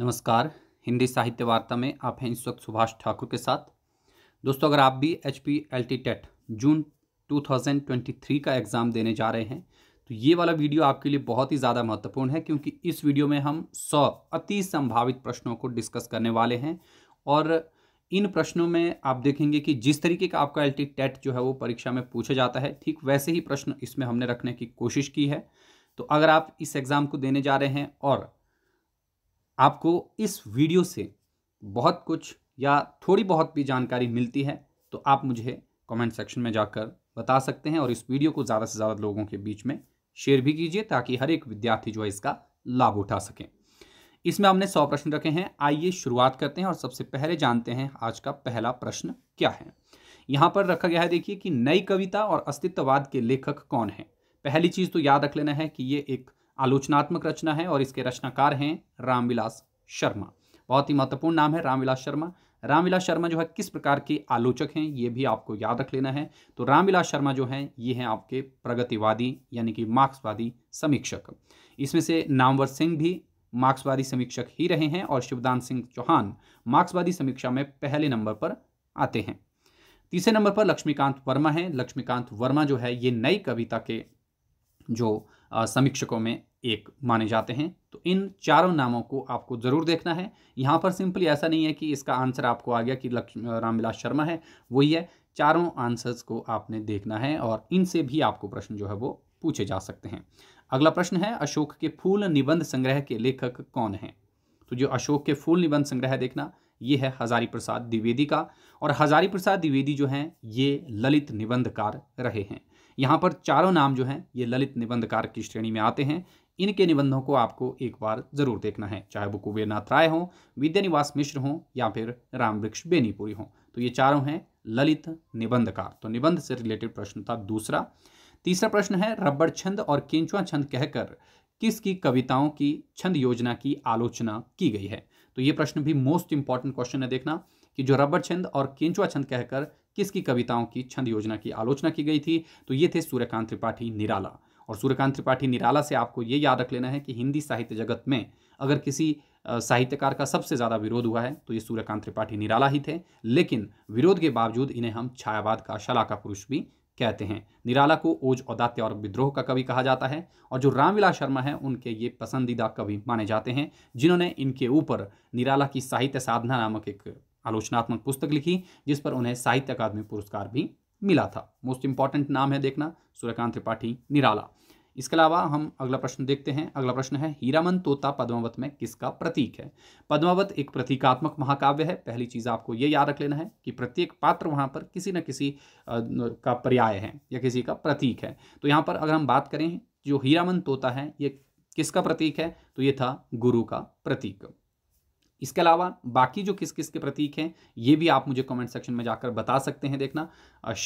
नमस्कार हिंदी साहित्य वार्ता में आप हैं इस वक्त सुभाष ठाकुर के साथ दोस्तों अगर आप भी H P L T TET June 2023 का एग्ज़ाम देने जा रहे हैं तो ये वाला वीडियो आपके लिए बहुत ही ज़्यादा महत्वपूर्ण है क्योंकि इस वीडियो में हम सौ अति संभावित प्रश्नों को डिस्कस करने वाले हैं और इन प्रश्नों में आप देखेंगे कि जिस तरीके का आपका एल टेट e जो है वो परीक्षा में पूछा जाता है ठीक वैसे ही प्रश्न इसमें हमने रखने की कोशिश की है तो अगर आप इस एग्ज़ाम को देने जा रहे हैं और आपको इस वीडियो से बहुत कुछ या थोड़ी बहुत भी जानकारी मिलती है तो आप मुझे कमेंट सेक्शन में जाकर बता सकते हैं और इस वीडियो को ज़्यादा से ज़्यादा लोगों के बीच में शेयर भी कीजिए ताकि हर एक विद्यार्थी जो है इसका लाभ उठा सकें इसमें हमने सौ प्रश्न रखे हैं आइए शुरुआत करते हैं और सबसे पहले जानते हैं आज का पहला प्रश्न क्या है यहाँ पर रखा गया है देखिए कि नई कविता और अस्तित्ववाद के लेखक कौन हैं पहली चीज़ तो याद रख लेना है कि ये एक आलोचनात्मक रचना है और इसके रचनाकार हैं रामविलास शर्मा बहुत ही महत्वपूर्ण नाम है रामविलास शर्मा रामविलास शर्मा जो है किस प्रकार के आलोचक हैं ये भी आपको याद रख लेना है तो रामविलास शर्मा जो हैं ये हैं आपके प्रगतिवादी यानी कि मार्क्सवादी समीक्षक इसमें से नामवर सिंह भी मार्क्सवादी समीक्षक ही रहे हैं और शिवदान सिंह चौहान मार्क्सवादी समीक्षा में पहले नंबर पर आते हैं तीसरे नंबर पर लक्ष्मीकांत वर्मा हैं लक्ष्मीकांत वर्मा जो है ये नई कविता के जो समीक्षकों में एक माने जाते हैं तो इन चारों नामों को आपको ज़रूर देखना है यहाँ पर सिंपली ऐसा नहीं है कि इसका आंसर आपको आ गया कि लक्ष्मी रामविलास शर्मा है वही है चारों आंसर्स को आपने देखना है और इनसे भी आपको प्रश्न जो है वो पूछे जा सकते हैं अगला प्रश्न है अशोक के फूल निबंध संग्रह के लेखक कौन हैं तो जो अशोक के फूल निबंध संग्रह देखना ये है हजारी प्रसाद द्विवेदी का और हजारी प्रसाद द्विवेदी जो हैं ये ललित निबंधकार रहे हैं यहाँ पर चारों नाम जो हैं ये ललित निबंधकार की श्रेणी में आते हैं इनके निबंधों को आपको एक बार जरूर देखना है चाहे वो कुबेरनाथ राय हों विद्यानिवास मिश्र हों या फिर रामवृक्ष बेनीपुरी हों तो ये चारों हैं ललित निबंधकार तो निबंध से रिलेटेड प्रश्न था दूसरा तीसरा प्रश्न है रबड़ छंद और केंचुआ छंद कहकर किसकी कविताओं की छंद योजना की आलोचना की गई है तो ये प्रश्न भी मोस्ट इंपॉर्टेंट क्वेश्चन है देखना कि जो रबड़ छंद और केंचुआ छंद कहकर किसकी कविताओं की छंद योजना की आलोचना की गई थी तो ये थे सूर्यकांत त्रिपाठी निराला और सूर्यकांत त्रिपाठी निराला से आपको ये याद रख लेना है कि हिंदी साहित्य जगत में अगर किसी साहित्यकार का सबसे ज़्यादा विरोध हुआ है तो ये सूर्यकांत त्रिपाठी निराला ही थे लेकिन विरोध के बावजूद इन्हें हम छायावाद का शलाका पुरुष भी कहते हैं निराला को ओज औदात्य और विद्रोह का कवि कहा जाता है और जो रामविलास शर्मा हैं उनके ये पसंदीदा कवि माने जाते हैं जिन्होंने इनके ऊपर निराला की साहित्य साधना नामक एक आलोचनात्मक पुस्तक लिखी जिस पर उन्हें साहित्य अकादमी पुरस्कार भी मिला था मोस्ट इंपॉर्टेंट नाम है देखना सूर्यकांत त्रिपाठी निराला इसके अलावा हम अगला प्रश्न देखते हैं अगला प्रश्न है हीरामन तोता पद्मावत में किसका प्रतीक है पद्मावत एक प्रतीकात्मक महाकाव्य है पहली चीज़ आपको यह याद रख लेना है कि प्रत्येक पात्र वहां पर किसी न किसी का पर्याय है या किसी का प्रतीक है तो यहां पर अगर हम बात करें जो हीरामन तोता है ये किसका प्रतीक है तो ये था गुरु का प्रतीक इसके अलावा बाकी जो किस किस के प्रतीक हैं ये भी आप मुझे कमेंट सेक्शन में जाकर बता सकते हैं देखना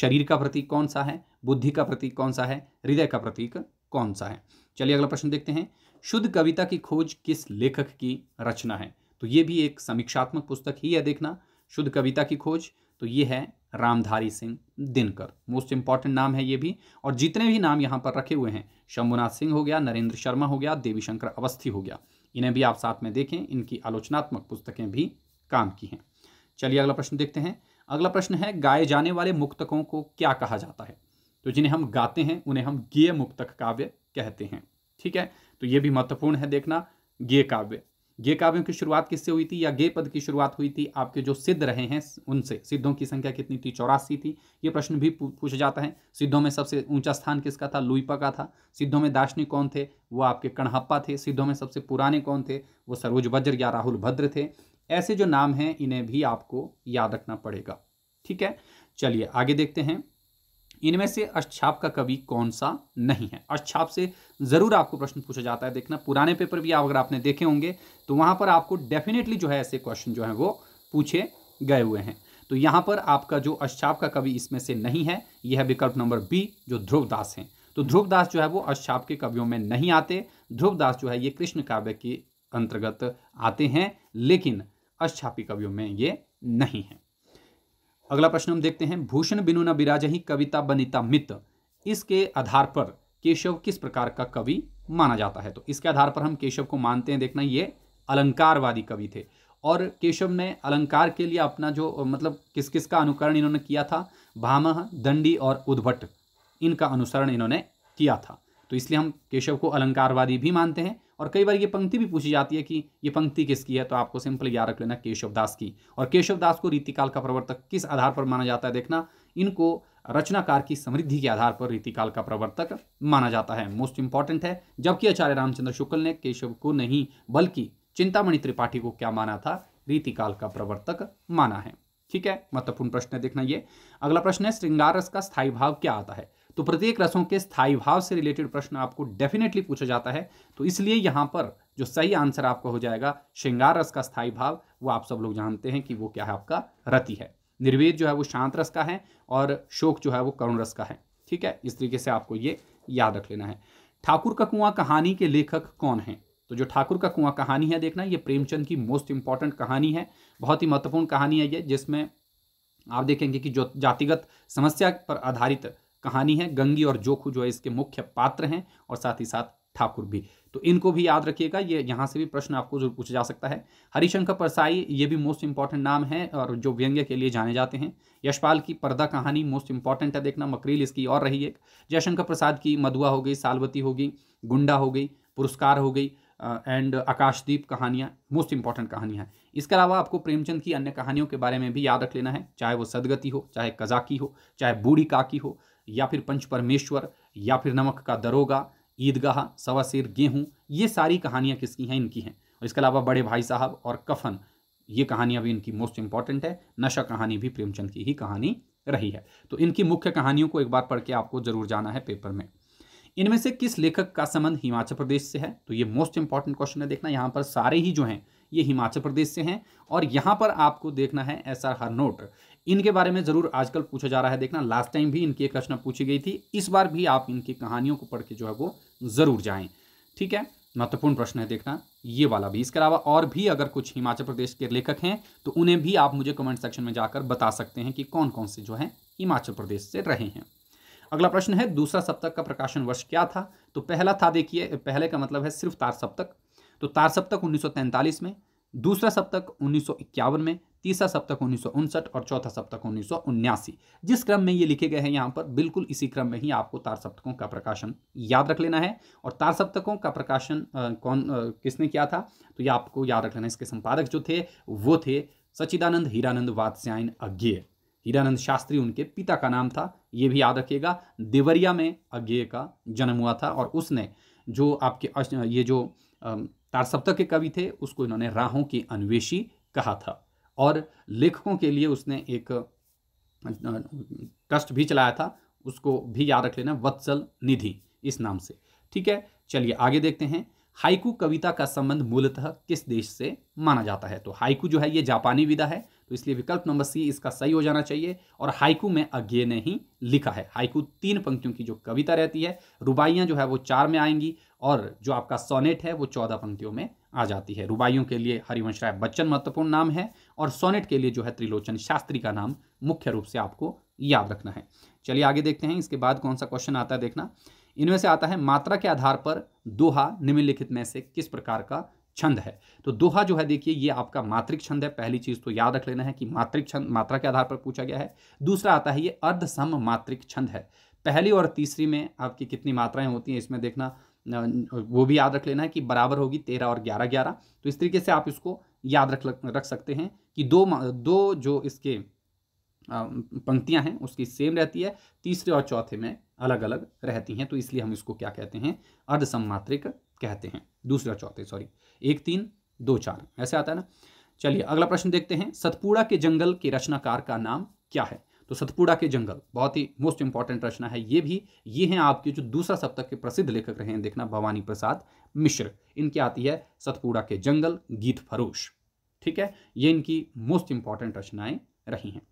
शरीर का प्रतीक कौन सा है बुद्धि का प्रतीक कौन सा है हृदय का प्रतीक कौन सा है चलिए अगला प्रश्न देखते हैं शुद्ध कविता की खोज किस लेखक की रचना है तो ये भी एक समीक्षात्मक पुस्तक ही है देखना शुद्ध कविता की खोज तो ये है रामधारी सिंह दिनकर मोस्ट इंपॉर्टेंट नाम है ये भी और जितने भी नाम यहाँ पर रखे हुए हैं शंभुनाथ सिंह हो गया नरेंद्र शर्मा हो गया देवीशंकर अवस्थी हो गया इन्हें भी आप साथ में देखें इनकी आलोचनात्मक पुस्तकें भी काम की हैं चलिए अगला प्रश्न देखते हैं अगला प्रश्न है गाए जाने वाले मुक्तकों को क्या कहा जाता है तो जिन्हें हम गाते हैं उन्हें हम गेय मुक्तक काव्य कहते हैं ठीक है तो ये भी महत्वपूर्ण है देखना गेय काव्य गे काव्यों की शुरुआत किससे हुई थी या गे पद की शुरुआत हुई थी आपके जो सिद्ध रहे हैं उनसे सिद्धों की संख्या कितनी थी चौरासी थी ये प्रश्न भी पूछा जाता है सिद्धों में सबसे ऊंचा स्थान किसका था लुईपा का था सिद्धों में दार्शनिक कौन थे वो आपके कणहप्पा थे सिद्धों में सबसे पुराने कौन थे वो सरोज वज्र या राहुल भद्र थे ऐसे जो नाम हैं इन्हें भी आपको याद रखना पड़ेगा ठीक है चलिए आगे देखते हैं इनमें से अक्षाप का कवि कौन सा नहीं है अक्षाप से ज़रूर आपको प्रश्न पूछा जाता है देखना पुराने पेपर भी आप अगर आपने देखे होंगे तो वहां पर आपको डेफिनेटली जो है ऐसे क्वेश्चन जो है वो पूछे गए हुए हैं तो यहां पर आपका जो अक्षाप का कवि इसमें से नहीं है यह है विकल्प नंबर बी जो ध्रुवदास है तो ध्रुवदास जो है वो अक्षाप के कवियों में नहीं आते ध्रुवदास जो है ये कृष्ण काव्य के अंतर्गत आते हैं लेकिन अक्षापी कवियों में ये नहीं है अगला प्रश्न हम देखते हैं भूषण बिनुना बिराज ही कविता बनिता मित इसके आधार पर केशव किस प्रकार का कवि माना जाता है तो इसके आधार पर हम केशव को मानते हैं देखना ये अलंकारवादी कवि थे और केशव ने अलंकार के लिए अपना जो मतलब किस किस का अनुकरण इन्होंने किया था भामह दंडी और उद्भट इनका अनुसरण इन्होंने किया था तो इसलिए हम केशव को अलंकारवादी भी मानते हैं और कई बार ये पंक्ति भी पूछी जाती है कि ये पंक्ति किसकी है तो आपको सिंपल याद रख लेना केशवदास की और केशवदास को रीतिकाल का प्रवर्तक किस आधार पर माना जाता है देखना इनको रचनाकार की समृद्धि के आधार पर रीतिकाल का प्रवर्तक माना जाता है मोस्ट इंपॉर्टेंट है जबकि आचार्य रामचंद्र शुक्ल ने केशव को नहीं बल्कि चिंतामणि त्रिपाठी को क्या माना था रीतिकाल का प्रवर्तक माना है ठीक है महत्वपूर्ण प्रश्न देखना ये अगला प्रश्न है श्रृंगार रस का स्थायी भाव क्या आता है तो प्रत्येक रसों के स्थायी भाव से रिलेटेड प्रश्न आपको डेफिनेटली पूछा जाता है तो इसलिए यहाँ पर जो सही आंसर आपका हो जाएगा श्रृंगार रस का स्थायी भाव वो आप सब लोग जानते हैं कि वो क्या है आपका रति है निर्वेद जो है वो शांत रस का है और शोक जो है वो करुण रस का है ठीक है इस तरीके से आपको ये याद रख लेना है ठाकुर का कुआं कहानी के लेखक कौन हैं तो जो ठाकुर का कुआं कहानी है देखना ये प्रेमचंद की मोस्ट इंपॉर्टेंट कहानी है बहुत ही महत्वपूर्ण कहानी है ये जिसमें आप देखेंगे कि जो जातिगत समस्या पर आधारित कहानी है गंगी और जोखू जो है इसके मुख्य पात्र हैं और साथ ही साथ ठाकुर भी तो इनको भी याद रखिएगा ये यहाँ से भी प्रश्न आपको जरूर पूछा जा सकता है हरिशंकर परसाई ये भी मोस्ट इंपॉर्टेंट नाम है और जो व्यंग्य के लिए जाने जाते हैं यशपाल की पर्दा कहानी मोस्ट इंपॉर्टेंट है देखना मकरील इसकी और रही एक जयशंकर प्रसाद की मधुआ हो गई सालवती हो गई गुंडा हो गई पुरस्कार हो गई एंड आकाशदीप कहानियाँ मोस्ट इंपॉर्टेंट कहानियाँ हैं इसके अलावा आपको प्रेमचंद की अन्य कहानियों के बारे में भी याद रख लेना है चाहे वो सदगति हो चाहे कजाकी हो चाहे बूढ़ी काकी हो या फिर पंच परमेश्वर या फिर नमक का दरोगा ईदगाह सवासेर गेहूँ ये सारी कहानियाँ किसकी हैं इनकी हैं और इसके अलावा बड़े भाई साहब और कफन ये कहानियाँ भी इनकी मोस्ट इंपॉर्टेंट है नशा कहानी भी प्रेमचंद की ही कहानी रही है तो इनकी मुख्य कहानियों को एक बार पढ़ के आपको जरूर जाना है पेपर में इनमें से किस लेखक का संबंध हिमाचल प्रदेश से है तो ये मोस्ट इंपॉर्टेंट क्वेश्चन है देखना यहाँ पर सारे ही जो हैं ये हिमाचल प्रदेश से हैं और यहाँ पर आपको देखना है एस आर हरनोट इनके बारे में ज़रूर आजकल पूछा जा रहा है देखना लास्ट टाइम भी इनकी एक रचना पूछी गई थी इस बार भी आप इनकी कहानियों को पढ़ के जो है वो ज़रूर जाएं ठीक है महत्वपूर्ण प्रश्न है देखना ये वाला भी इसके अलावा और भी अगर कुछ हिमाचल प्रदेश के लेखक हैं तो उन्हें भी आप मुझे कमेंट सेक्शन में जाकर बता सकते हैं कि कौन कौन से जो है हिमाचल प्रदेश से रहे हैं अगला प्रश्न है दूसरा सप्तक का प्रकाशन वर्ष क्या था तो पहला था देखिए पहले का मतलब है सिर्फ तार सप्तक तो तार सप्तक 1943 में दूसरा सप्तक उन्नीस में तीसरा सप्तक उन्नीस और चौथा सप्तक उन्नीस जिस क्रम में ये लिखे गए हैं यहाँ पर बिल्कुल इसी क्रम में ही आपको तार सप्तकों का प्रकाशन याद रख लेना है और तार सप्तकों का प्रकाशन कौन किसने किया था तो ये आपको याद रख लेना इसके संपादक जो थे वो थे सचिदानंद हीरानंद वात्स्यायन अज्ञेय हीरानंद शास्त्री उनके पिता का नाम था ये भी याद रखिएगा देवरिया में अज्ञेय का जन्म हुआ था और उसने जो आपके ये जो तार सप्तक के कवि थे उसको इन्होंने राहों के अन्वेषी कहा था और लेखकों के लिए उसने एक ट्रस्ट भी चलाया था उसको भी याद रख लेना वत्सल निधि इस नाम से ठीक है चलिए आगे देखते हैं हाइकू कविता का संबंध मूलतः किस देश से माना जाता है तो हाइकू जो है ये जापानी विधा है तो इसलिए विकल्प नंबर सी इसका सही हो जाना चाहिए और हाइकू में अज्ञे ने ही लिखा है हाइकू तीन पंक्तियों की जो कविता रहती है रुबाइयाँ जो है वो चार में आएंगी और जो आपका सोनेट है वो चौदह पंक्तियों में आ जाती है रुबाइयों के लिए हरिवंश राय बच्चन महत्वपूर्ण नाम है और सोनेट के लिए जो है त्रिलोचन शास्त्री का नाम मुख्य रूप से आपको याद रखना है चलिए आगे देखते हैं इसके बाद कौन सा क्वेश्चन आता है देखना इनमें से आता है मात्रा के आधार पर दोहा निम्नलिखित में से किस प्रकार का छंद है तो दोहा जो है देखिए ये आपका मात्रिक छंद है पहली चीज तो याद रख लेना है कि मात्रिक छंद मात्रा के आधार पर पूछा गया है दूसरा आता है ये अर्धसम मात्रिक छंद है पहली और तीसरी में आपकी कितनी मात्राएं होती हैं इसमें देखना वो भी याद रख लेना है कि बराबर होगी तेरह और ग्यारह ग्यारह तो इस तरीके से आप इसको याद रख रख सकते हैं कि दो दो जो इसके पंक्तियां हैं उसकी सेम रहती है तीसरे और चौथे में अलग अलग रहती हैं तो इसलिए हम इसको क्या कहते हैं अर्धसमात्रिक कहते हैं दूसरे और चौथे सॉरी एक तीन दो चार ऐसे आता है ना चलिए अगला प्रश्न देखते हैं सतपुड़ा के जंगल के रचनाकार का नाम क्या है तो सतपुड़ा के जंगल बहुत ही मोस्ट इंपॉर्टेंट रचना है ये भी ये हैं आपके जो दूसरा सप्तक के प्रसिद्ध लेखक रहे हैं देखना भवानी प्रसाद मिश्र इनकी आती है सतपुड़ा के जंगल गीत फरोश ठीक है ये इनकी मोस्ट इंपॉर्टेंट रचनाएं रही हैं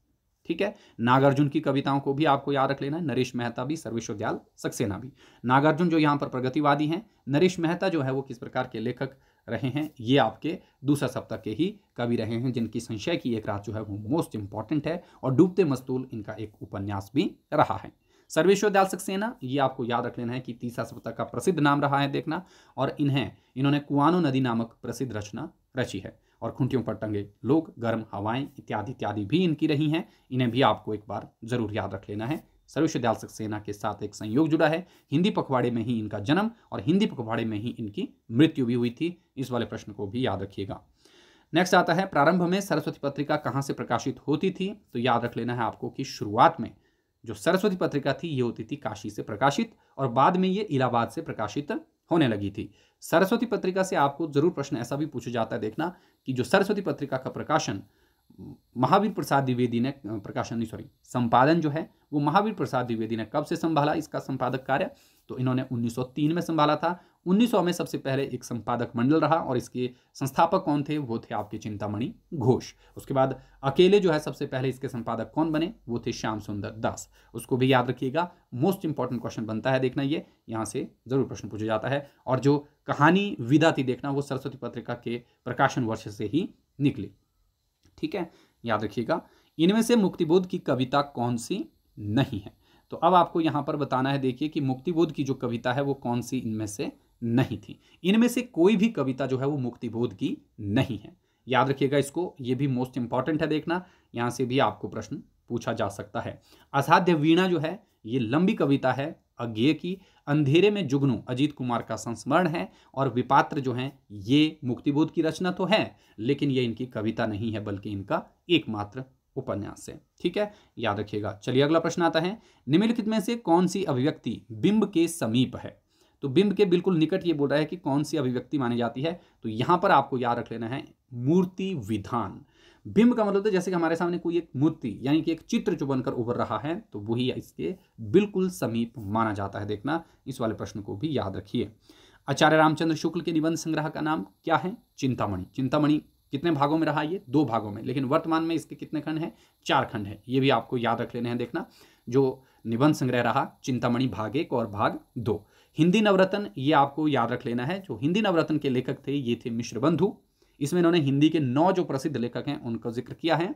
ठीक है नागार्जुन की कविताओं को भी आपको याद रख लेना है नरेश मेहता भी सर्वेश्वर दयाल सक्सेना भी नागार्जुन जो यहाँ पर प्रगतिवादी हैं नरेश मेहता जो है वो किस प्रकार के लेखक रहे हैं ये आपके दूसरा सप्ताह के ही कवि रहे हैं जिनकी संशय की एक रात जो है वो मोस्ट इंपॉर्टेंट है और डूबते मस्तूल इनका एक उपन्यास भी रहा है सर्वेश्वर दयाल सक्सेना ये आपको याद रख लेना है कि तीसरा सप्ताह का प्रसिद्ध नाम रहा है देखना और इन्हें इन्होंने कुआनो नदी नामक प्रसिद्ध रचना रची है और खुंटियों पर टंगे लोग गर्म हवाएं इत्यादि इत्यादि भी इनकी रही हैं इन्हें भी आपको एक बार जरूर याद रख लेना है सर्वश्वदयाल सक्सेना के साथ एक संयोग जुड़ा है हिंदी पखवाड़े में ही इनका जन्म और हिंदी पखवाड़े में ही इनकी मृत्यु भी हुई थी इस वाले प्रश्न को भी याद रखिएगा नेक्स्ट आता है प्रारंभ में सरस्वती पत्रिका कहाँ से प्रकाशित होती थी तो याद रख लेना है आपको कि शुरुआत में जो सरस्वती पत्रिका थी ये होती थी काशी से प्रकाशित और बाद में ये इलाहाबाद से प्रकाशित होने लगी थी सरस्वती पत्रिका से आपको जरूर प्रश्न ऐसा भी पूछा जाता है देखना कि जो सरस्वती पत्रिका का प्रकाशन महावीर प्रसाद द्विवेदी ने प्रकाशन नहीं सॉरी संपादन जो है वो महावीर प्रसाद द्विवेदी ने कब से संभाला इसका संपादक कार्य तो इन्होंने 1903 में संभाला था 1900 में सबसे पहले एक संपादक मंडल रहा और इसके संस्थापक कौन थे वो थे आपके चिंतामणि घोष उसके बाद अकेले जो है सबसे पहले इसके संपादक कौन बने वो थे श्याम सुंदर दास उसको भी याद रखिएगा मोस्ट इंपॉर्टेंट क्वेश्चन बनता है देखना ये यहाँ से जरूर प्रश्न पूछा जाता है और जो कहानी विदा थी देखना वो सरस्वती पत्रिका के प्रकाशन वर्ष से ही निकली ठीक है याद रखिएगा इनमें से मुक्तिबोध की कविता कौन सी नहीं है तो अब आपको यहां पर बताना है देखिए कि मुक्तिबोध की जो कविता है वो कौन सी इनमें से नहीं थी इनमें से कोई भी कविता जो है वो मुक्तिबोध की नहीं है याद रखिएगा इसको ये भी मोस्ट इंपॉर्टेंट है देखना यहां से भी आपको प्रश्न पूछा जा सकता है असाध्य वीणा जो है ये लंबी कविता है अज्ञेय की अंधेरे में जुगनू अजीत कुमार का संस्मरण है और विपात्र जो हैं ये मुक्तिबोध की रचना तो है लेकिन ये इनकी कविता नहीं है बल्कि इनका एकमात्र उपन्यास है ठीक है याद रखिएगा चलिए अगला प्रश्न आता है निम्नलिखित में से कौन सी अभिव्यक्ति बिंब के समीप है तो बिंब के बिल्कुल निकट ये बोल रहा है कि कौन सी अभिव्यक्ति मानी जाती है तो यहाँ पर आपको याद रख लेना है मूर्ति विधान बिंब का मतलब तो जैसे कि हमारे सामने कोई एक मूर्ति यानी कि एक चित्र जो बनकर उभर रहा है तो वही इसके बिल्कुल समीप माना जाता है देखना इस वाले प्रश्न को भी याद रखिए आचार्य रामचंद्र शुक्ल के निबंध संग्रह का नाम क्या है चिंतामणि चिंतामणि कितने भागों में रहा ये दो भागों में लेकिन वर्तमान में इसके कितने खंड हैं चार खंड हैं ये भी आपको याद रख लेने हैं देखना जो निबंध संग्रह रहा चिंतामणि भाग एक और भाग दो हिंदी नवरत्न ये आपको याद रख लेना है जो हिंदी नवरत्न के लेखक थे ये थे मिश्र बंधु इसमें इन्होंने हिंदी के नौ जो प्रसिद्ध लेखक हैं उनका जिक्र किया है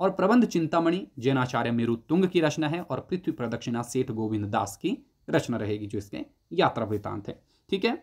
और प्रबंध चिंतामणि जैनाचार्य मेरु तुंग की रचना है और पृथ्वी प्रदक्षिणा सेठ गोविंद दास की रचना रहेगी जो इसके यात्रा वृतांत है ठीक है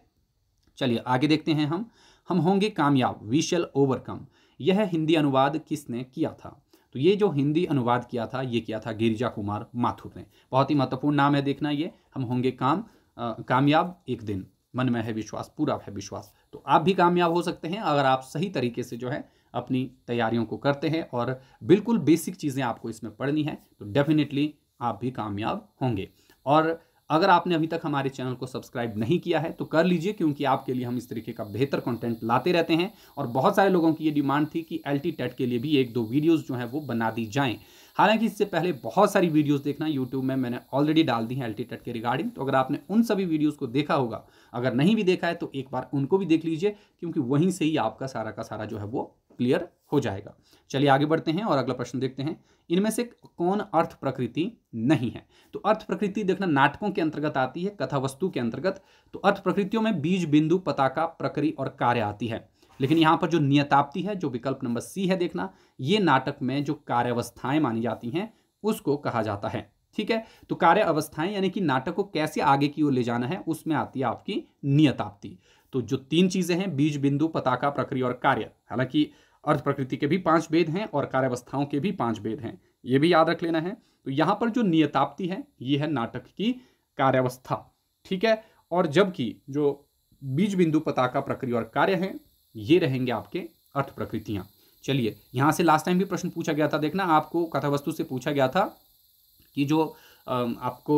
चलिए आगे देखते हैं हम हम होंगे कामयाब वी शेल ओवरकम यह हिंदी अनुवाद किसने किया था तो ये जो हिंदी अनुवाद किया था ये किया था गिरिजा कुमार माथुर ने बहुत ही महत्वपूर्ण नाम है देखना ये हम होंगे काम आ, कामयाब एक दिन मन में है विश्वास पूरा है विश्वास तो आप भी कामयाब हो सकते हैं अगर आप सही तरीके से जो है अपनी तैयारियों को करते हैं और बिल्कुल बेसिक चीज़ें आपको इसमें पढ़नी है तो डेफिनेटली आप भी कामयाब होंगे और अगर आपने अभी तक हमारे चैनल को सब्सक्राइब नहीं किया है तो कर लीजिए क्योंकि आपके लिए हम इस तरीके का बेहतर कंटेंट लाते रहते हैं और बहुत सारे लोगों की ये डिमांड थी कि एल टेट के लिए भी एक दो वीडियोज़ जो हैं वो बना दी जाएँ हालांकि इससे पहले बहुत सारी वीडियोस देखना यूट्यूब में मैंने ऑलरेडी डाल दी हैं एल्टीटेट के रिगार्डिंग तो अगर आपने उन सभी वीडियोस को देखा होगा अगर नहीं भी देखा है तो एक बार उनको भी देख लीजिए क्योंकि वहीं से ही आपका सारा का सारा जो है वो क्लियर हो जाएगा चलिए आगे बढ़ते हैं और अगला प्रश्न देखते हैं इनमें से कौन अर्थ प्रकृति नहीं है तो अर्थ प्रकृति देखना नाटकों के अंतर्गत आती है कथा वस्तु के अंतर्गत तो अर्थ प्रकृतियों में बीज बिंदु पताका प्रकृति और कार्य आती है लेकिन यहाँ पर जो नियताप्ति है जो विकल्प नंबर सी है देखना ये नाटक में जो कार्यावस्थाएं मानी जाती हैं उसको कहा जाता है ठीक है तो कार्य अवस्थाएं यानी कि नाटक को कैसे आगे की ओर ले जाना है उसमें आती है आपकी नियताप्ति तो जो तीन चीजें हैं बीज बिंदु पताका प्रक्रिया और कार्य हालांकि अर्थ प्रकृति के भी पांच भेद हैं और कार्यावस्थाओं के भी पांच भेद हैं ये भी याद रख लेना है तो यहां पर जो नियताप्ति है ये है नाटक की कार्यावस्था ठीक है और जबकि जो बीज बिंदु पताका प्रक्रिया और कार्य हैं ये रहेंगे आपके अर्थ प्रकृतियाँ चलिए यहाँ से लास्ट टाइम भी प्रश्न पूछा गया था देखना आपको कथा वस्तु से पूछा गया था कि जो आपको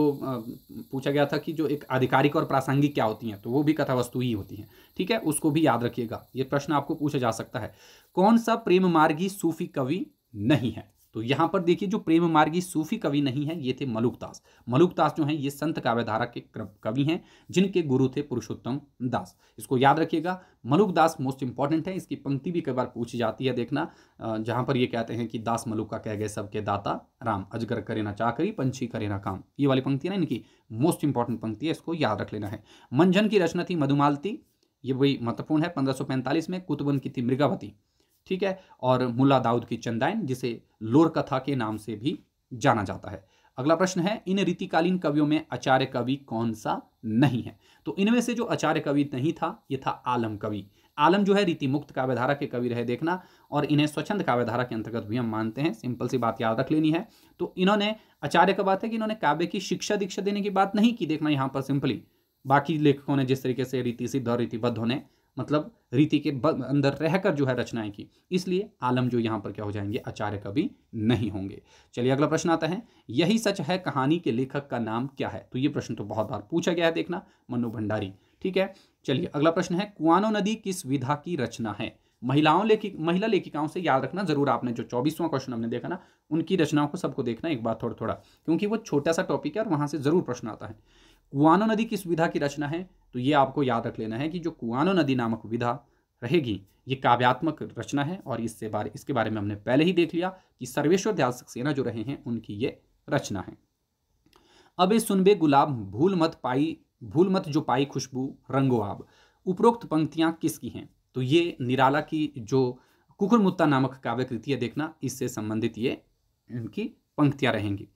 पूछा गया था कि जो एक आधिकारिक और प्रासंगिक क्या होती हैं तो वो भी कथा वस्तु ही होती हैं ठीक है उसको भी याद रखिएगा ये प्रश्न आपको पूछा जा सकता है कौन सा प्रेम मार्गी सूफी कवि नहीं है तो यहाँ पर देखिए जो प्रेम मार्गी सूफी कवि नहीं है ये थे मलुकदास मलुकदास जो हैं ये संत काव्यधारा के कवि हैं जिनके गुरु थे पुरुषोत्तम दास इसको याद रखिएगा मलुकदास मोस्ट इंपॉर्टेंट है इसकी पंक्ति भी कई बार पूछी जाती है देखना जहाँ पर ये कहते हैं कि दास मलुक का कह गए सबके दाता राम अजगर करे ना चाकरी पंछी करे ना काम ये वाली पंक्ति ना इनकी मोस्ट इंपॉर्टेंट पंक्ति है इसको याद रख लेना है मंझन की रचना थी मधुमालती ये वही महत्वपूर्ण है पंद्रह में कुतुबन की थी मृगावती ठीक है और मुला दाऊद की चंदाइन जिसे लोर कथा के नाम से भी जाना जाता है अगला प्रश्न है इन रीतिकालीन कवियों में आचार्य कवि कौन सा नहीं है तो इनमें से जो आचार्य कवि नहीं था ये था आलम कवि आलम जो है रीति मुक्त काव्यधारा के कवि रहे देखना और इन्हें स्वच्छंद काव्यधारा के अंतर्गत भी हम मानते हैं सिंपल सी बात याद रख लेनी है तो इन्होंने आचार्य का बात है कि इन्होंने काव्य की शिक्षा दीक्षा देने की बात नहीं की देखना यहाँ पर सिंपली बाकी लेखकों ने जिस तरीके से रीति सिद्ध और रीतिबद्ध होने मतलब रीति के अंदर रहकर जो है रचनाएं की इसलिए आलम जो यहाँ पर क्या हो जाएंगे आचार्य कभी नहीं होंगे चलिए अगला प्रश्न आता है यही सच है कहानी के लेखक का नाम क्या है तो ये प्रश्न तो बहुत बार पूछा गया है देखना मनु भंडारी ठीक है चलिए अगला प्रश्न है कुआनो नदी किस विधा की रचना है महिलाओं लेखिक महिला लेखिकाओं से याद रखना जरूर आपने जो चौबीसवां क्वेश्चन हमने देखा ना उनकी रचनाओं को सबको देखना एक बार थोड़ा थोड़ा क्योंकि वो छोटा सा टॉपिक है और वहाँ से जरूर प्रश्न आता है कुआनो नदी किस विधा की रचना है तो ये आपको याद रख लेना है कि जो कुआनो नदी नामक विधा रहेगी ये काव्यात्मक रचना है और इससे बारे इसके बारे में हमने पहले ही देख लिया कि सर्वेश्वर ध्यान सक्सेना जो रहे हैं उनकी ये रचना है अब ये सुनबे गुलाब भूल मत पाई भूल मत जो पाई खुशबू रंगो आब उपरोक्त पंक्तियाँ किसकी हैं तो ये निराला की जो मुत्ता नामक काव्य कृति है देखना इससे संबंधित ये इनकी पंक्तियाँ रहेंगी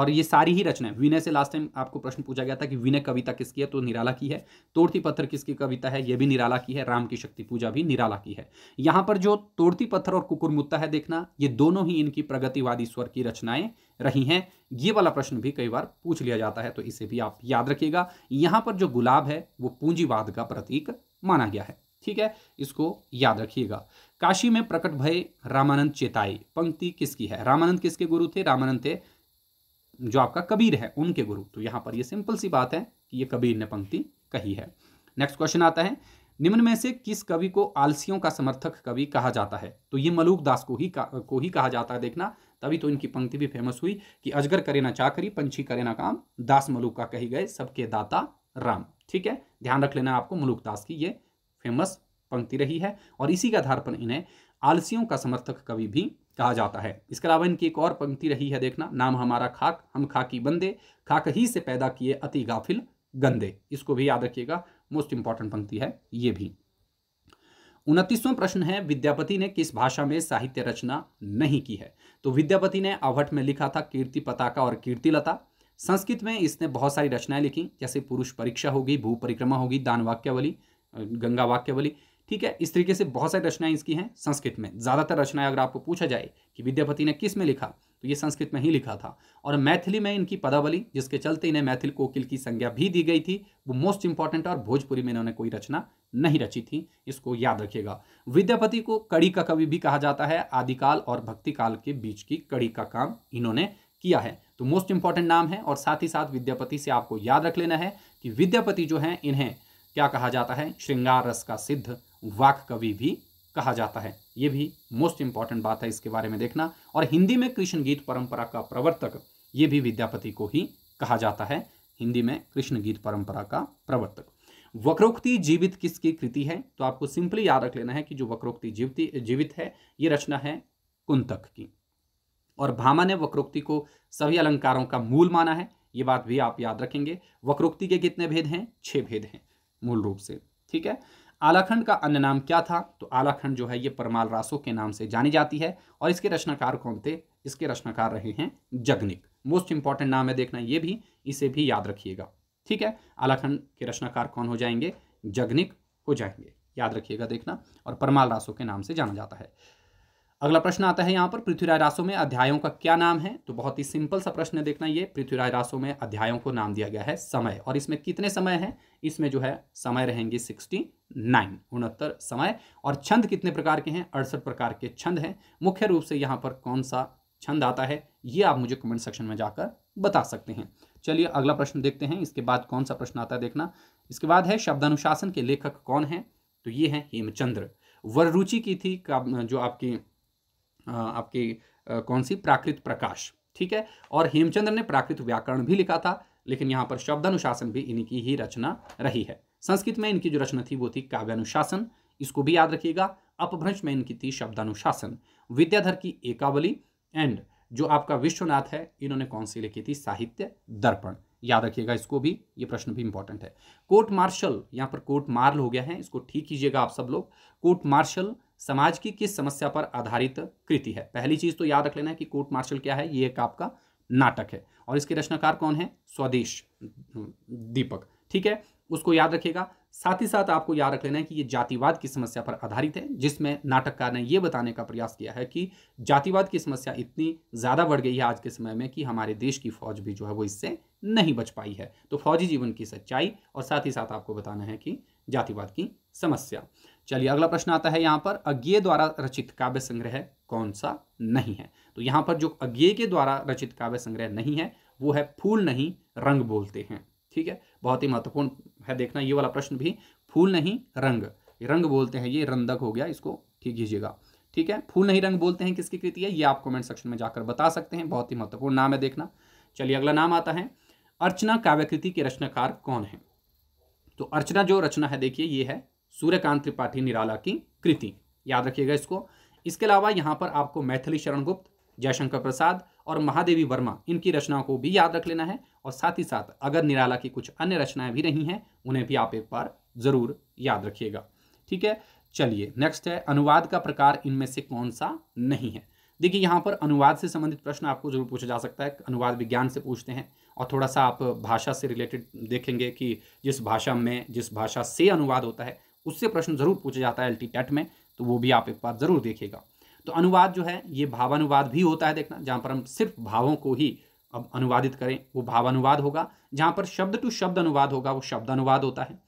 और ये सारी ही है विनय से लास्ट टाइम आपको प्रश्न पूछा गया था कि विनय कविता किसकी है तो निराला की है तोड़ती पत्थर किसकी कविता है ये भी निराला की है राम की शक्ति पूजा भी निराला की है यहाँ पर जो तोड़ती पत्थर और कुकुरमुत्ता है देखना ये दोनों ही इनकी प्रगतिवादी स्वर की रचनाएं रही हैं ये वाला प्रश्न भी कई बार पूछ लिया जाता है तो इसे भी आप याद रखिएगा यहाँ पर जो गुलाब है वो पूंजीवाद का प्रतीक माना गया है ठीक है इसको याद रखिएगा काशी में प्रकट भय रामानंद चेताई पंक्ति किसकी है रामानंद किसके गुरु थे रामानंद थे जो आपका कबीर है उनके गुरु तो यहाँ पर ये सिंपल सी बात है कि ये कबीर ने पंक्ति कही है नेक्स्ट क्वेश्चन आता है निम्न में से किस कवि को आलसियों का समर्थक कवि कहा जाता है तो ये मलूक दास को ही को ही कहा जाता है देखना तभी तो इनकी पंक्ति भी फेमस हुई कि अजगर करे ना चाकरी पंछी करे ना काम दास मलूक का कही गए सबके दाता राम ठीक है ध्यान रख लेना आपको मलूक दास की ये फेमस पंक्ति रही है और इसी के आधार पर इन्हें आलसियों का समर्थक कवि भी कहा जाता है इसके अलावा इनकी एक और पंक्ति रही है देखना नाम हमारा खाक हम खाकी बंदे खाक ही से पैदा किए अति गाफिल गंदे इसको भी याद रखिएगा मोस्ट इंपॉर्टेंट पंक्ति है ये भी उनतीसवां प्रश्न है विद्यापति ने किस भाषा में साहित्य रचना नहीं की है तो विद्यापति ने अवहट में लिखा था कीर्ति पताका और कीर्तिलता संस्कृत में इसने बहुत सारी रचनाएं लिखी जैसे पुरुष परीक्षा होगी भू परिक्रमा होगी दान वाक्यवली गंगा वाक्यवली ठीक है इस तरीके से बहुत सारी रचनाएं इसकी हैं संस्कृत में ज़्यादातर रचनाएं अगर आपको पूछा जाए कि विद्यापति ने किस में लिखा तो ये संस्कृत में ही लिखा था और मैथिली में इनकी पदावली जिसके चलते इन्हें मैथिल कोकिल की संज्ञा भी दी गई थी वो मोस्ट इंपॉर्टेंट और भोजपुरी में इन्होंने कोई रचना नहीं रची थी इसको याद रखिएगा विद्यापति को कड़ी का कवि भी कहा जाता है आदिकाल और भक्ति काल के बीच की कड़ी का काम इन्होंने किया है तो मोस्ट इंपॉर्टेंट नाम है और साथ ही साथ विद्यापति से आपको याद रख लेना है कि विद्यापति जो है इन्हें क्या कहा जाता है श्रृंगार रस का सिद्ध वाक कवि भी कहा जाता है ये भी मोस्ट इंपॉर्टेंट बात है इसके बारे में देखना और हिंदी में कृष्ण गीत परंपरा का प्रवर्तक ये भी विद्यापति को ही कहा जाता है हिंदी में कृष्ण गीत परंपरा का प्रवर्तक वक्रोक्ति जीवित किसकी कृति है तो आपको सिंपली याद रख लेना है कि जो वक्रोक्ति जीवित जीवित है ये रचना है कुंतक की और भामा ने वक्रोक्ति को सभी अलंकारों का मूल माना है ये बात भी आप याद रखेंगे वक्रोक्ति के कितने भेद हैं छह भेद हैं मूल रूप से ठीक है आलाखंड का अन्य नाम क्या था तो आलाखंड जो है ये परमाल रासो के नाम से जानी जाती है और इसके रचनाकार कौन थे इसके रचनाकार रहे हैं जगनिक मोस्ट इंपॉर्टेंट नाम है देखना ये भी इसे भी याद रखिएगा ठीक है आलाखंड के रचनाकार कौन हो जाएंगे जगनिक हो जाएंगे याद रखिएगा देखना और परमाल रासो के नाम से जाना जाता है अगला प्रश्न आता है यहाँ पर पृथ्वीराज रासो में अध्यायों का क्या नाम है तो बहुत ही सिंपल सा प्रश्न देखना ये पृथ्वीराज रासो में अध्यायों को नाम दिया गया है समय और इसमें कितने समय हैं इसमें जो है समय रहेंगे सिक्सटी नाइन उनहत्तर समय और छंद कितने प्रकार के हैं अड़सठ प्रकार के छंद हैं मुख्य रूप से यहाँ पर कौन सा छंद आता है ये आप मुझे कमेंट सेक्शन में जाकर बता सकते हैं चलिए अगला प्रश्न देखते हैं इसके बाद कौन सा प्रश्न आता है देखना इसके बाद है शब्दानुशासन के लेखक कौन है तो ये है हेमचंद्र रुचि की थी जो आपकी आपके कौन सी प्राकृत प्रकाश ठीक है और हेमचंद्र ने प्राकृत व्याकरण भी लिखा था लेकिन यहाँ पर शब्द अनुशासन भी इनकी ही रचना रही है संस्कृत में इनकी जो रचना थी वो थी काव्यानुशासन इसको भी याद रखिएगा अपभ्रंश में इनकी थी शब्दानुशासन विद्याधर की एकावली एंड जो आपका विश्वनाथ है इन्होंने कौन सी लिखी थी साहित्य दर्पण याद रखिएगा इसको भी ये प्रश्न भी इंपॉर्टेंट है कोर्ट मार्शल यहाँ पर कोर्ट मार्ल हो गया है इसको ठीक कीजिएगा आप सब लोग कोर्ट मार्शल समाज की किस समस्या पर आधारित कृति है पहली चीज तो याद रख लेना है कि कोर्ट मार्शल क्या है ये एक आपका नाटक है और इसके रचनाकार कौन है स्वदेश दीपक ठीक है उसको याद रखिएगा साथ ही साथ आपको याद रख लेना है कि ये जातिवाद की समस्या पर आधारित है जिसमें नाटककार ने यह बताने का प्रयास किया है कि जातिवाद की समस्या इतनी ज़्यादा बढ़ गई है आज के समय में कि हमारे देश की फौज भी जो है वो इससे नहीं बच पाई है तो फौजी जीवन की सच्चाई और साथ ही साथ आपको बताना है कि जातिवाद की समस्या चलिए अगला प्रश्न आता है यहाँ पर अज्ञे द्वारा रचित काव्य संग्रह कौन सा नहीं है तो यहाँ पर जो अज्ञे के द्वारा रचित काव्य संग्रह नहीं है वो है फूल नहीं रंग बोलते हैं ठीक है बहुत ही महत्वपूर्ण है देखना ये वाला प्रश्न भी फूल नहीं रंग रंग बोलते हैं ये रंधक हो गया इसको ठीक कीजिएगा ठीक है फूल नहीं रंग बोलते हैं किसकी कृति है ये आप कमेंट सेक्शन में जाकर बता सकते हैं बहुत ही महत्वपूर्ण नाम है देखना चलिए अगला नाम आता है अर्चना काव्यकृति के रचनाकार कौन है तो अर्चना जो रचना है देखिए ये है सूर्यकांत त्रिपाठी निराला की कृति याद रखिएगा इसको इसके अलावा यहाँ पर आपको मैथिली शरण गुप्त जयशंकर प्रसाद और महादेवी वर्मा इनकी रचनाओं को भी याद रख लेना है और साथ ही साथ अगर निराला की कुछ अन्य रचनाएं भी रही हैं उन्हें भी आप एक बार ज़रूर याद रखिएगा ठीक है चलिए नेक्स्ट है अनुवाद का प्रकार इनमें से कौन सा नहीं है देखिए यहाँ पर अनुवाद से संबंधित प्रश्न आपको जरूर पूछा जा सकता है अनुवाद विज्ञान से पूछते हैं और थोड़ा सा आप भाषा से रिलेटेड देखेंगे कि जिस भाषा में जिस भाषा से अनुवाद होता है उससे प्रश्न जरूर पूछा जाता है एल टी टेट में तो वो भी आप एक बार ज़रूर देखिएगा तो अनुवाद जो है ये भावानुवाद भी होता है देखना जहाँ पर हम सिर्फ भावों को ही अब अनुवादित करें वो भावानुवाद होगा जहाँ पर शब्द टू शब्द अनुवाद होगा वो शब्द अनुवाद होता है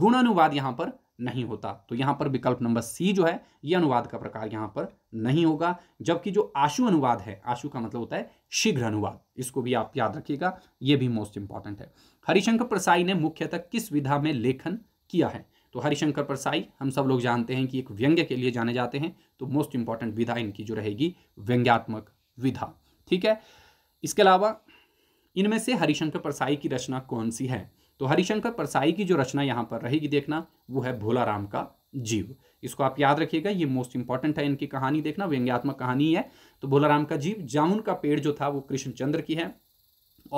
गुण अनुवाद यहाँ पर नहीं होता तो यहाँ पर विकल्प नंबर सी जो है ये अनुवाद का प्रकार यहाँ पर नहीं होगा जबकि जो आशु अनुवाद है आशु का मतलब होता है शीघ्र अनुवाद इसको भी आप याद रखिएगा ये भी मोस्ट इंपॉर्टेंट है हरिशंकर प्रसाई ने मुख्यतः किस विधा में लेखन किया है तो हरिशंकर परसाई हम सब लोग जानते हैं कि एक व्यंग्य के लिए जाने जाते हैं तो मोस्ट इंपॉर्टेंट विधा इनकी जो रहेगी व्यंग्यात्मक विधा ठीक है इसके अलावा इनमें से हरिशंकर परसाई की रचना कौन सी है तो हरिशंकर परसाई की जो रचना यहाँ पर रहेगी देखना वो है भोला राम का जीव इसको आप याद रखिएगा ये मोस्ट इंपॉर्टेंट है इनकी कहानी देखना व्यंग्यात्मक कहानी है तो भोला राम का जीव जामुन का पेड़ जो था वो कृष्णचंद्र की है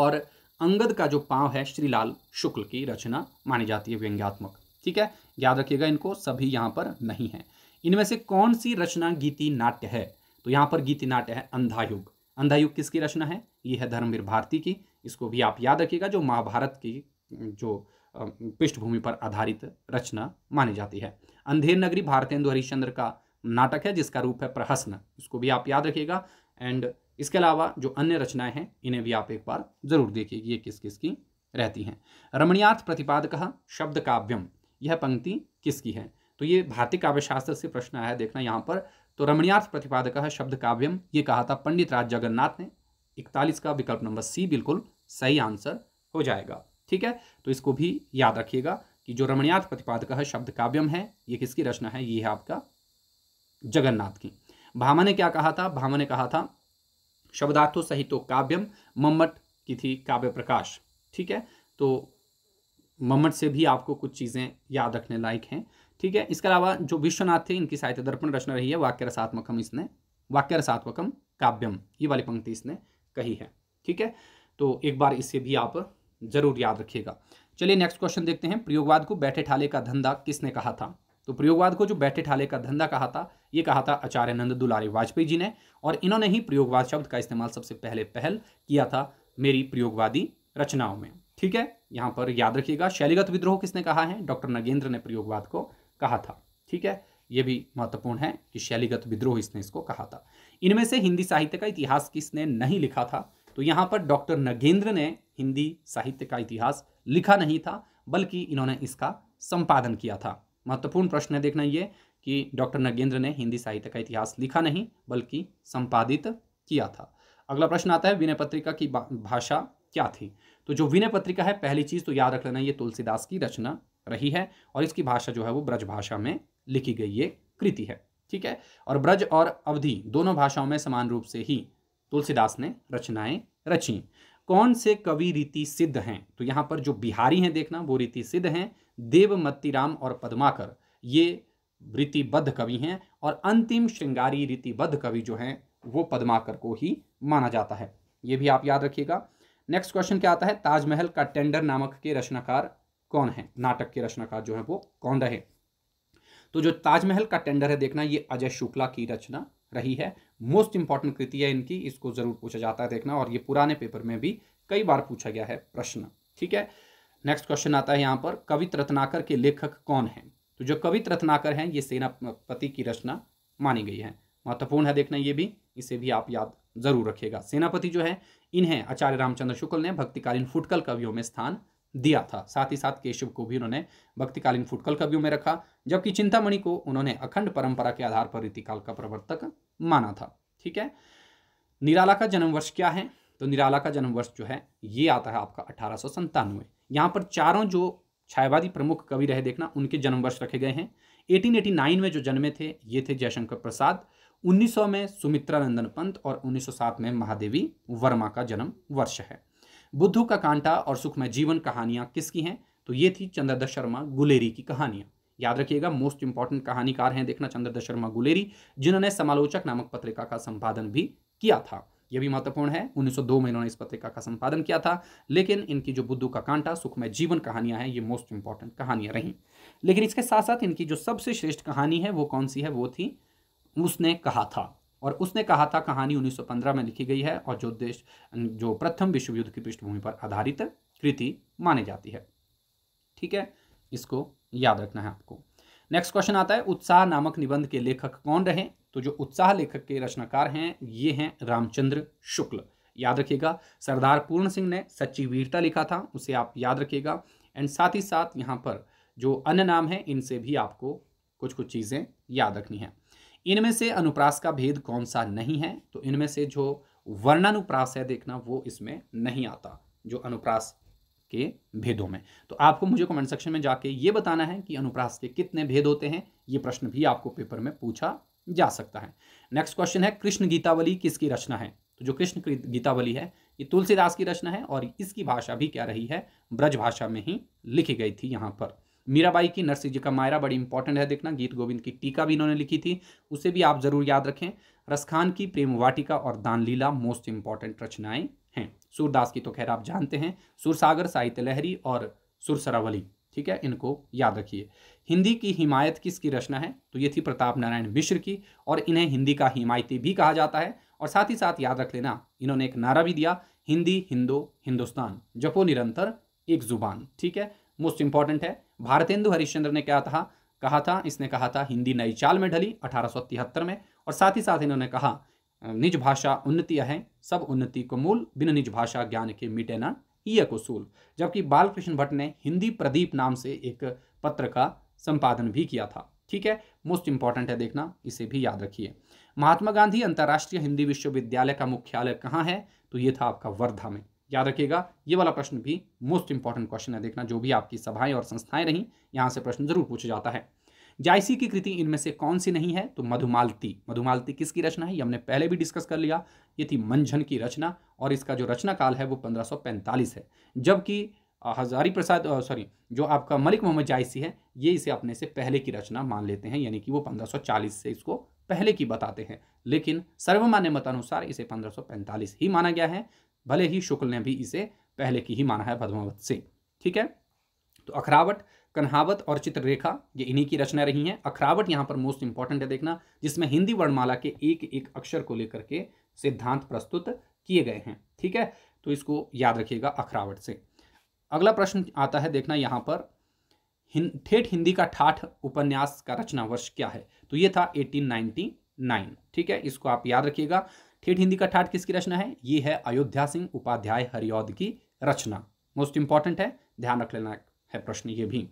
और अंगद का जो पांव है श्रीलाल शुक्ल की रचना मानी जाती है व्यंग्यात्मक ठीक है याद रखिएगा इनको सभी यहाँ पर नहीं है इनमें से कौन सी रचना गीति नाट्य है तो यहाँ पर गीति नाट्य है अंधायुग अंधायुग किसकी रचना है ये है धर्मवीर भारती की इसको भी आप याद रखिएगा जो महाभारत की जो पृष्ठभूमि पर आधारित रचना मानी जाती है अंधेर नगरी भारतेंदु हरिश्चंद्र का नाटक है जिसका रूप है प्रहसन इसको भी आप याद रखिएगा एंड इसके अलावा जो अन्य रचनाएं हैं इन्हें भी आप एक बार जरूर देखिए ये किस किस की रहती हैं रमणीयार्थ प्रतिपाद कहा शब्द काव्यम यह पंक्ति किसकी है तो ये भारतीय काव्यशास्त्र से प्रश्न आया देखना यहाँ पर तो रमणीयार्थ प्रतिपादक शब्द काव्यम ये कहा था पंडित राज जगन्नाथ ने इकतालीस का विकल्प नंबर सी बिल्कुल सही आंसर हो जाएगा ठीक है तो इसको भी याद रखिएगा कि जो रमणीयार्थ प्रतिपादक शब्द काव्यम है ये किसकी रचना है ये है आपका जगन्नाथ की भामा ने क्या कहा था भामा ने कहा था शब्दार्थों सहितो काव्यम मम्मट की थी काव्य प्रकाश ठीक है तो मम्मट से भी आपको कुछ चीज़ें याद रखने लायक हैं ठीक है इसके अलावा जो विश्वनाथ थे इनकी साहित्य दर्पण रचना रही है वाक्य रसात्मकम इसने वाक्य रसात्मकम काव्यम ये वाली पंक्ति इसने कही है ठीक है तो एक बार इसे भी आप जरूर याद रखिएगा चलिए नेक्स्ट क्वेश्चन देखते हैं प्रयोगवाद को बैठे ठाले का धंधा किसने कहा था तो प्रयोगवाद को जो बैठे ठाले का धंधा कहा था ये कहा था आचार्य नंद दुलारी वाजपेयी जी ने और इन्होंने ही प्रयोगवाद शब्द का इस्तेमाल सबसे पहले पहल किया था मेरी प्रयोगवादी रचनाओं में ठीक है यहां पर याद रखिएगा शैलीगत विद्रोह किसने कहा है डॉक्टर नगेंद्र ने प्रयोगवाद को कहा था ठीक है यह भी महत्वपूर्ण है कि शैलीगत विद्रोह इसने इसको कहा था इनमें से हिंदी साहित्य का इतिहास किसने नहीं लिखा था तो यहां पर डॉक्टर नगेंद्र ने हिंदी साहित्य का इतिहास लिखा नहीं था बल्कि इन्होंने इसका संपादन किया था महत्वपूर्ण प्रश्न है देखना ये कि डॉक्टर नगेंद्र ने हिंदी साहित्य का इतिहास लिखा नहीं बल्कि संपादित किया था अगला प्रश्न आता है विनय पत्रिका की भाषा क्या थी तो जो विनय पत्रिका है पहली चीज़ तो याद रख लेना ये तुलसीदास की रचना रही है और इसकी भाषा जो है वो ब्रज भाषा में लिखी गई ये कृति है ठीक है और ब्रज और अवधि दोनों भाषाओं में समान रूप से ही तुलसीदास ने रचनाएं रची कौन से कवि रीति सिद्ध हैं तो यहाँ पर जो बिहारी हैं देखना वो रीति सिद्ध हैं देवमती राम और पद्माकर ये रीतिबद्ध कवि हैं और अंतिम श्रृंगारी रीतिबद्ध कवि जो हैं वो पद्माकर को ही माना जाता है ये भी आप याद रखिएगा नेक्स्ट क्वेश्चन क्या आता है ताजमहल का टेंडर नामक के रचनाकार कौन है नाटक के रचनाकार जो है वो कौन रहे तो जो ताजमहल का टेंडर है देखना ये अजय शुक्ला की रचना रही है मोस्ट इंपॉर्टेंट कृति है इनकी इसको जरूर पूछा जाता है देखना और ये पुराने पेपर में भी कई बार पूछा गया है प्रश्न ठीक है नेक्स्ट क्वेश्चन आता है यहाँ पर कवित रत्नाकर के लेखक कौन है तो जो कवित रत्नाकर हैं ये सेनापति की रचना मानी गई है महत्वपूर्ण है देखना ये भी इसे भी आप याद जरूर रखिएगा सेनापति जो है इन्हें आचार्य रामचंद्र शुक्ल ने भक्तिकालीन फुटकल कवियों में स्थान दिया था साथ ही साथ केशव को भी उन्होंने भक्तिकालीन फुटकल कवियों में रखा जबकि चिंतामणि को उन्होंने अखंड परंपरा के आधार पर रीतिकाल का प्रवर्तक माना था ठीक है निराला का जन्मवर्ष क्या है तो निराला का जन्मवर्ष जो है ये आता है आपका अठारह सौ संतानवे यहाँ पर चारों जो छायावादी प्रमुख कवि रहे देखना उनके जन्मवर्ष रखे गए हैं 1889 में जो जन्मे थे ये थे जयशंकर प्रसाद 1900 में सुमित्रा नंदन पंत और 1907 में महादेवी वर्मा का जन्म वर्ष है बुद्धू का कांटा और सुखमय जीवन कहानियां किसकी हैं तो ये थी चंद्रदश शर्मा गुलेरी की कहानियां याद रखिएगा मोस्ट इंपॉर्टेंट कहानीकार हैं देखना चंद्रदश शर्मा गुलेरी जिन्होंने समालोचक नामक पत्रिका का संपादन भी किया था यह भी महत्वपूर्ण है 1902 में इन्होंने इस पत्रिका का संपादन किया था लेकिन इनकी जो बुद्धू का कांटा सुखमय जीवन कहानियां हैं ये मोस्ट इंपॉर्टेंट कहानियां रहीं लेकिन इसके साथ साथ इनकी जो सबसे श्रेष्ठ कहानी है वो कौन सी है वो थी उसने कहा था और उसने कहा था कहानी 1915 में लिखी गई है और जो देश जो प्रथम विश्व युद्ध की पृष्ठभूमि पर आधारित कृति मानी जाती है ठीक है इसको याद रखना है आपको नेक्स्ट क्वेश्चन आता है उत्साह नामक निबंध के लेखक कौन रहे तो जो उत्साह लेखक के रचनाकार हैं ये हैं रामचंद्र शुक्ल याद रखिएगा सरदार पूर्ण सिंह ने सच्ची वीरता लिखा था उसे आप याद रखिएगा एंड साथ ही साथ यहाँ पर जो अन्य नाम हैं इनसे भी आपको कुछ कुछ चीज़ें याद रखनी है इनमें से अनुप्रास का भेद कौन सा नहीं है तो इनमें से जो वर्णानुप्रास है देखना वो इसमें नहीं आता जो अनुप्रास के भेदों में तो आपको मुझे कमेंट सेक्शन में जाके ये बताना है कि अनुप्रास के कितने भेद होते हैं ये प्रश्न भी आपको पेपर में पूछा जा सकता है नेक्स्ट क्वेश्चन है कृष्ण गीतावली किसकी रचना है तो जो कृष्ण गीतावली है ये तुलसीदास की रचना है और इसकी भाषा भी क्या रही है ब्रज भाषा में ही लिखी गई थी यहाँ पर मीराबाई की नरसिंह जी का मायरा बड़ी इंपॉर्टेंट है देखना गीत गोविंद की टीका भी इन्होंने लिखी थी उसे भी आप जरूर याद रखें रसखान की प्रेम वाटिका और दानलीला मोस्ट इंपॉर्टेंट रचनाएं हैं सूरदास की तो खैर आप जानते हैं सुरसागर साहित्य लहरी और सुरसरावली ठीक है इनको याद रखिए हिंदी की हिमायत किसकी रचना है तो ये थी प्रताप नारायण मिश्र की और इन्हें हिंदी का हिमायती भी कहा जाता है और साथ ही साथ याद रख लेना इन्होंने एक नारा भी दिया हिंदी हिंदो हिंदुस्तान जपो निरंतर एक जुबान ठीक है मोस्ट इंपॉर्टेंट है भारतेंदु हरिश्चंद्र ने क्या था कहा था इसने कहा था हिंदी नई चाल में ढली अठारह में और साथ ही साथ इन्होंने कहा निज भाषा उन्नति है सब उन्नति को मूल बिन निज भाषा ज्ञान के मिटे न ईय कसूल जबकि बालकृष्ण भट्ट ने हिंदी प्रदीप नाम से एक पत्र का संपादन भी किया था ठीक है मोस्ट इंपॉर्टेंट है देखना इसे भी याद रखिए महात्मा गांधी अंतर्राष्ट्रीय हिंदी विश्वविद्यालय का मुख्यालय कहाँ है तो ये था आपका वर्धा में याद रखिएगा ये वाला प्रश्न भी मोस्ट इंपॉर्टेंट क्वेश्चन है देखना जो भी आपकी सभाएं और संस्थाएं रहीं यहाँ से प्रश्न जरूर पूछा जाता है जायसी की कृति इनमें से कौन सी नहीं है तो मधुमालती मधुमालती किसकी रचना है ये हमने पहले भी डिस्कस कर लिया ये थी मंझन की रचना और इसका जो रचना काल है वो 1545 है जबकि हजारी प्रसाद सॉरी जो आपका मलिक मोहम्मद जायसी है ये इसे अपने से पहले की रचना मान लेते हैं यानी कि वो पंद्रह से इसको पहले की बताते हैं लेकिन सर्वमान्य मतानुसार इसे 1545 ही माना गया है भले ही शुक्ल ने भी इसे पहले की ही माना है पद्मावत से ठीक है तो अखरावट कन्हावत और चित्ररेखा ये इन्हीं की रचना रही हैं अखरावट यहाँ पर मोस्ट इंपॉर्टेंट है देखना जिसमें हिंदी वर्णमाला के एक एक अक्षर को लेकर के सिद्धांत प्रस्तुत किए गए हैं ठीक है तो इसको याद रखिएगा अखरावट से अगला प्रश्न आता है देखना यहाँ पर हिं, ठेठ हिंदी का ठाठ उपन्यास का रचना वर्ष क्या है तो ये था 1899 ठीक है इसको आप याद रखिएगा ठेठ हिंदी का ठाठ किसकी रचना है ये है अयोध्या सिंह उपाध्याय हरियौद की रचना मोस्ट इंपॉर्टेंट है ध्यान रख लेना है प्रश्न ये भी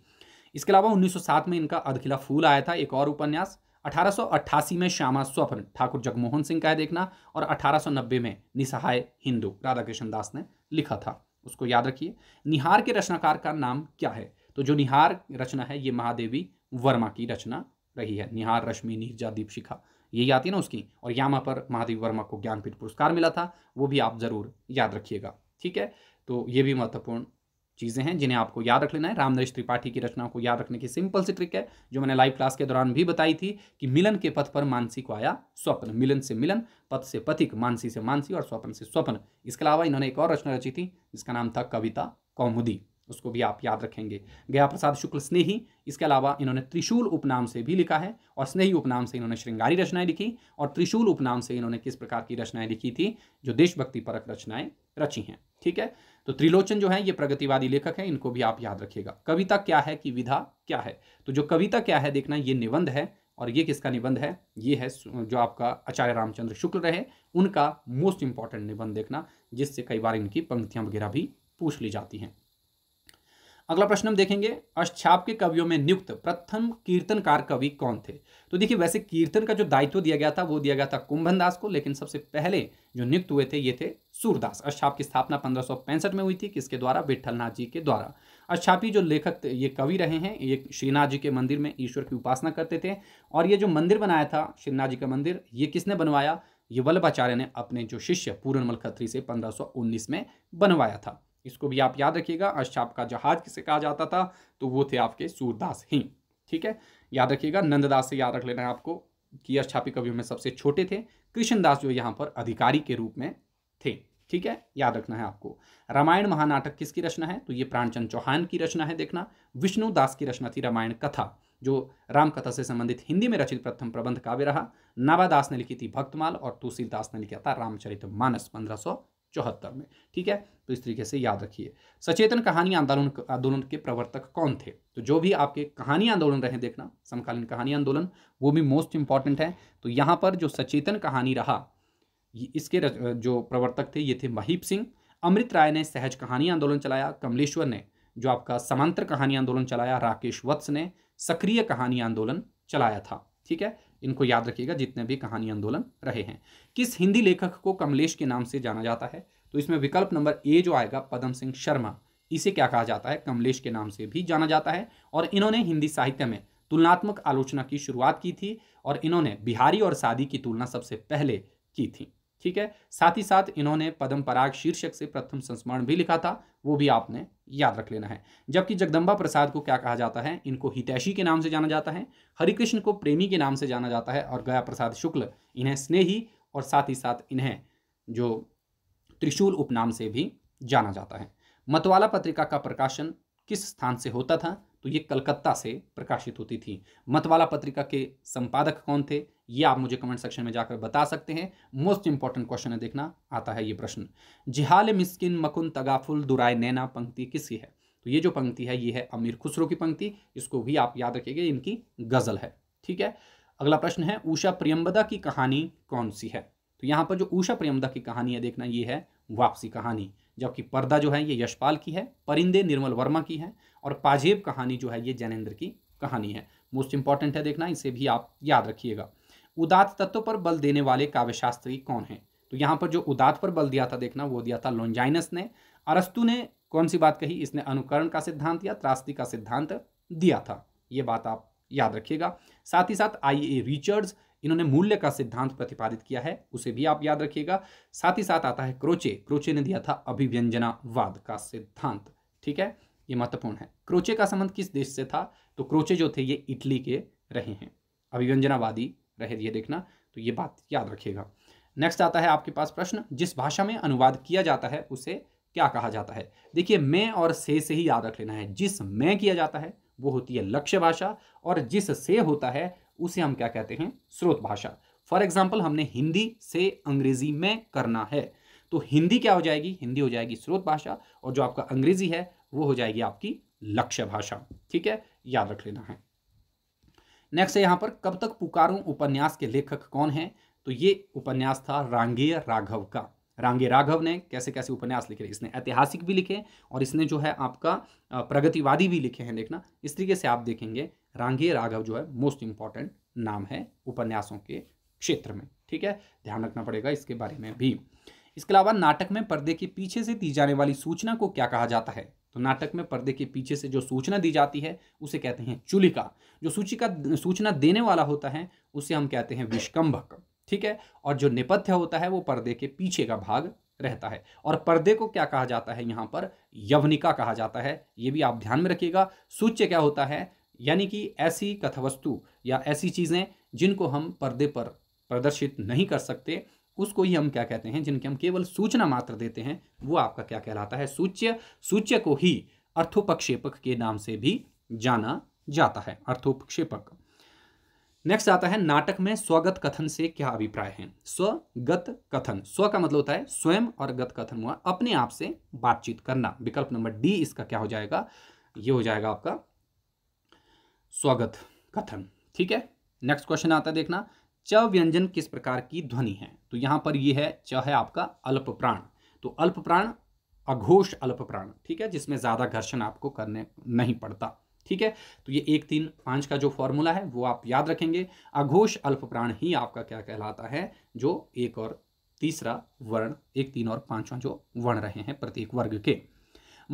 इसके अलावा 1907 में इनका अधखिला फूल आया था एक और उपन्यास 1888 में श्यामा स्वप्न ठाकुर जगमोहन सिंह का है देखना और 1890 में निसहाय हिंदू राधा कृष्ण दास ने लिखा था उसको याद रखिए निहार के रचनाकार का नाम क्या है तो जो निहार रचना है ये महादेवी वर्मा की रचना रही है निहार रश्मि नीरजा दीपशिखा यही आती है ना उसकी और यामा पर महादेव वर्मा को ज्ञानपीठ पुरस्कार मिला था वो भी आप ज़रूर याद रखिएगा ठीक है तो ये भी महत्वपूर्ण चीज़ें हैं जिन्हें आपको याद रख लेना है रामनरेश त्रिपाठी की रचनाओं को याद रखने की सिंपल सी ट्रिक है जो मैंने लाइव क्लास के दौरान भी बताई थी कि मिलन के पथ पर मानसी को आया स्वप्न मिलन से मिलन पथ से पथिक मानसी से मानसी और स्वप्न से स्वप्न इसके अलावा इन्होंने एक और रचना रची थी जिसका नाम था कविता कौमुदी उसको भी आप याद रखेंगे गया प्रसाद शुक्ल स्नेही इसके अलावा इन्होंने त्रिशूल उपनाम से भी लिखा है और स्नेही उपनाम से इन्होंने श्रृंगारी रचनाएं लिखी और त्रिशूल उपनाम से इन्होंने किस प्रकार की रचनाएं लिखी थी जो देशभक्ति परक रचनाएं रची हैं ठीक है तो त्रिलोचन जो है ये प्रगतिवादी लेखक है इनको भी आप याद रखिएगा कविता क्या है कि विधा क्या है तो जो कविता क्या है देखना ये निबंध है और ये किसका निबंध है ये है जो आपका आचार्य रामचंद्र शुक्ल रहे उनका मोस्ट इंपॉर्टेंट निबंध देखना जिससे कई बार इनकी पंक्तियां वगैरह भी पूछ ली जाती हैं अगला प्रश्न हम देखेंगे अष्टाप के कवियों में नियुक्त प्रथम कीर्तनकार कवि कौन थे तो देखिए वैसे कीर्तन का जो दायित्व दिया गया था वो दिया गया था कुंभनदास को लेकिन सबसे पहले जो नियुक्त हुए थे ये थे सूरदास अष्टाप की स्थापना पंद्रह में हुई थी किसके द्वारा विठलनाथ जी के द्वारा अष्टापी जो लेखक ये कवि रहे हैं ये श्रीनाथ जी के मंदिर में ईश्वर की उपासना करते थे और ये जो मंदिर बनाया था श्रीनाथ जी का मंदिर ये किसने बनवाया ये वल्लभाचार्य ने अपने जो शिष्य पूरनमल खत्री से पंद्रह में बनवाया था इसको भी आप याद रखिएगा अष्टाप का जहाज किसे कहा जाता था तो वो थे आपके सूरदास ही ठीक है याद रखिएगा नंददास से याद रख लेना है आपको कि अष्टापी कवियों में सबसे छोटे थे कृष्णदास जो यहाँ पर अधिकारी के रूप में थे ठीक है याद रखना है आपको रामायण महानाटक किसकी रचना है तो ये प्राणचंद चौहान की रचना है देखना विष्णुदास की रचना थी रामायण कथा जो राम कथा से संबंधित हिंदी में रचित प्रथम प्रबंध काव्य रहा नाबादास ने लिखी थी भक्तमाल और तुलसीदास ने लिखा था रामचरित मानस पंद्रह चौहत्तर में ठीक है तो इस तरीके से याद रखिए सचेतन कहानी आंदोलन आंदोलन के प्रवर्तक कौन थे तो जो भी आपके कहानी आंदोलन रहे देखना समकालीन कहानी आंदोलन वो भी मोस्ट इंपॉर्टेंट है तो यहाँ पर जो सचेतन कहानी रहा इसके जो प्रवर्तक थे ये थे महीप सिंह अमृत राय ने सहज कहानी आंदोलन चलाया कमलेश्वर ने जो आपका समांतर कहानी आंदोलन चलाया राकेश वत्स ने सक्रिय कहानी आंदोलन चलाया था ठीक है इनको याद रखिएगा जितने भी कहानी आंदोलन रहे हैं किस हिंदी लेखक को कमलेश के नाम से जाना जाता है तो इसमें विकल्प नंबर ए जो आएगा पदम सिंह शर्मा इसे क्या कहा जाता है कमलेश के नाम से भी जाना जाता है और इन्होंने हिंदी साहित्य में तुलनात्मक आलोचना की शुरुआत की थी और इन्होंने बिहारी और शादी की तुलना सबसे पहले की थी ठीक है साथ ही साथ इन्होंने पद्म पराग शीर्षक से प्रथम संस्मरण भी लिखा था वो भी आपने याद रख लेना है जबकि जगदम्बा प्रसाद को क्या कहा जाता है इनको हितैषी के नाम से जाना जाता है हरिकृष्ण को प्रेमी के नाम से जाना जाता है और गया प्रसाद शुक्ल इन्हें स्नेही और साथ ही साथ इन्हें जो त्रिशूल उपनाम से भी जाना जाता है मतवाला पत्रिका का प्रकाशन किस स्थान से होता था तो ये कलकत्ता से प्रकाशित होती थी मतवाला पत्रिका के संपादक कौन थे ये आप मुझे कमेंट सेक्शन में जाकर बता सकते हैं मोस्ट इंपॉर्टेंट क्वेश्चन है देखना आता है ये प्रश्न जिहाल मिस्किन मकुन तगाफुल दुराय नैना पंक्ति किसकी है तो ये जो पंक्ति है ये है अमीर खुसरो की पंक्ति इसको भी आप याद रखिएगा इनकी गज़ल है ठीक है अगला प्रश्न है ऊषा प्रियम्बदा की कहानी कौन सी है तो यहाँ पर जो ऊषा प्रियम्बदा की कहानी है देखना ये है वापसी कहानी जबकि पर्दा जो है ये यशपाल की है परिंदे निर्मल वर्मा की है और पाजेब कहानी जो है ये जैनेन्द्र की कहानी है मोस्ट इंपॉर्टेंट है देखना इसे भी आप याद रखिएगा उदात तत्व पर बल देने वाले काव्यशास्त्री कौन है तो यहाँ पर जो उदात पर बल दिया था देखना वो दिया था लोंजाइनस ने अरस्तु ने कौन सी बात कही इसने अनुकरण का सिद्धांत या त्रास्ती का सिद्धांत दिया था ये बात आप याद रखिएगा साथ ही साथ आई ए रिचर्ड्स इन्होंने मूल्य का सिद्धांत प्रतिपादित किया है उसे भी आप याद रखिएगा साथ ही साथ आता है क्रोचे क्रोचे ने दिया था अभिव्यंजनावाद का सिद्धांत ठीक है ये महत्वपूर्ण है क्रोचे का संबंध किस देश से था तो क्रोचे जो थे ये इटली के रहे हैं अभिव्यंजनावादी रहे ये देखना तो ये बात याद रखिएगा नेक्स्ट आता है आपके पास प्रश्न जिस भाषा में अनुवाद किया जाता है उसे क्या कहा जाता है देखिए मैं और से से ही याद रख लेना है जिस मैं किया जाता है वो होती है लक्ष्य भाषा और जिस से होता है उसे हम क्या कहते हैं स्रोत भाषा फॉर एग्जाम्पल हमने हिंदी से अंग्रेजी में करना है तो हिंदी क्या हो जाएगी हिंदी हो जाएगी स्रोत भाषा और जो आपका अंग्रेजी है वो हो जाएगी आपकी लक्ष्य भाषा ठीक है याद रख लेना है नेक्स्ट है यहाँ पर कब तक पुकारूं उपन्यास के लेखक कौन हैं तो ये उपन्यास था रांगे राघव का रांगे राघव ने कैसे कैसे उपन्यास लिखे इसने ऐतिहासिक भी लिखे और इसने जो है आपका प्रगतिवादी भी लिखे हैं देखना इस तरीके से आप देखेंगे रांगे राघव जो है मोस्ट इंपॉर्टेंट नाम है उपन्यासों के क्षेत्र में ठीक है ध्यान रखना पड़ेगा इसके बारे में भी इसके अलावा नाटक में पर्दे के पीछे से दी जाने वाली सूचना को क्या कहा जाता है तो नाटक में पर्दे के पीछे से जो सूचना दी जाती है उसे कहते हैं चुलिका जो सूचिका सूचना देने वाला होता है उसे हम कहते हैं विष्कम्भक ठीक है और जो नेपथ्य होता है वो पर्दे के पीछे का भाग रहता है और पर्दे को क्या कहा जाता है यहाँ पर यवनिका कहा जाता है ये भी आप ध्यान में रखिएगा सूच्य क्या होता है यानी कि ऐसी कथावस्तु या ऐसी चीज़ें जिनको हम पर्दे पर प्रदर्शित नहीं कर सकते उसको ही हम क्या कहते हैं जिनके हम केवल सूचना मात्र देते हैं वो आपका क्या कहलाता है सूच्य सूच्य को ही अर्थोपक्षेपक के नाम से भी जाना जाता है अर्थोपक्षेपक नेक्स्ट आता है नाटक में स्वगत कथन से क्या अभिप्राय है स्वगत कथन स्व का मतलब होता है स्वयं और गत कथन हुआ अपने आप से बातचीत करना विकल्प नंबर डी इसका क्या हो जाएगा ये हो जाएगा आपका स्वगत कथन ठीक है नेक्स्ट क्वेश्चन आता है देखना च व्यंजन किस प्रकार की ध्वनि है तो यहां पर यह है च है आपका अल्प प्राण तो अल्प प्राण अघोष अल्प प्राण ठीक है जिसमें ज़्यादा घर्षण आपको करने नहीं पड़ता ठीक है तो ये एक तीन पांच का जो फॉर्मूला है वो आप याद रखेंगे अघोष अल्प प्राण ही आपका क्या कहलाता है जो एक और तीसरा वर्ण एक तीन और पांचवा जो वर्ण रहे हैं प्रत्येक वर्ग के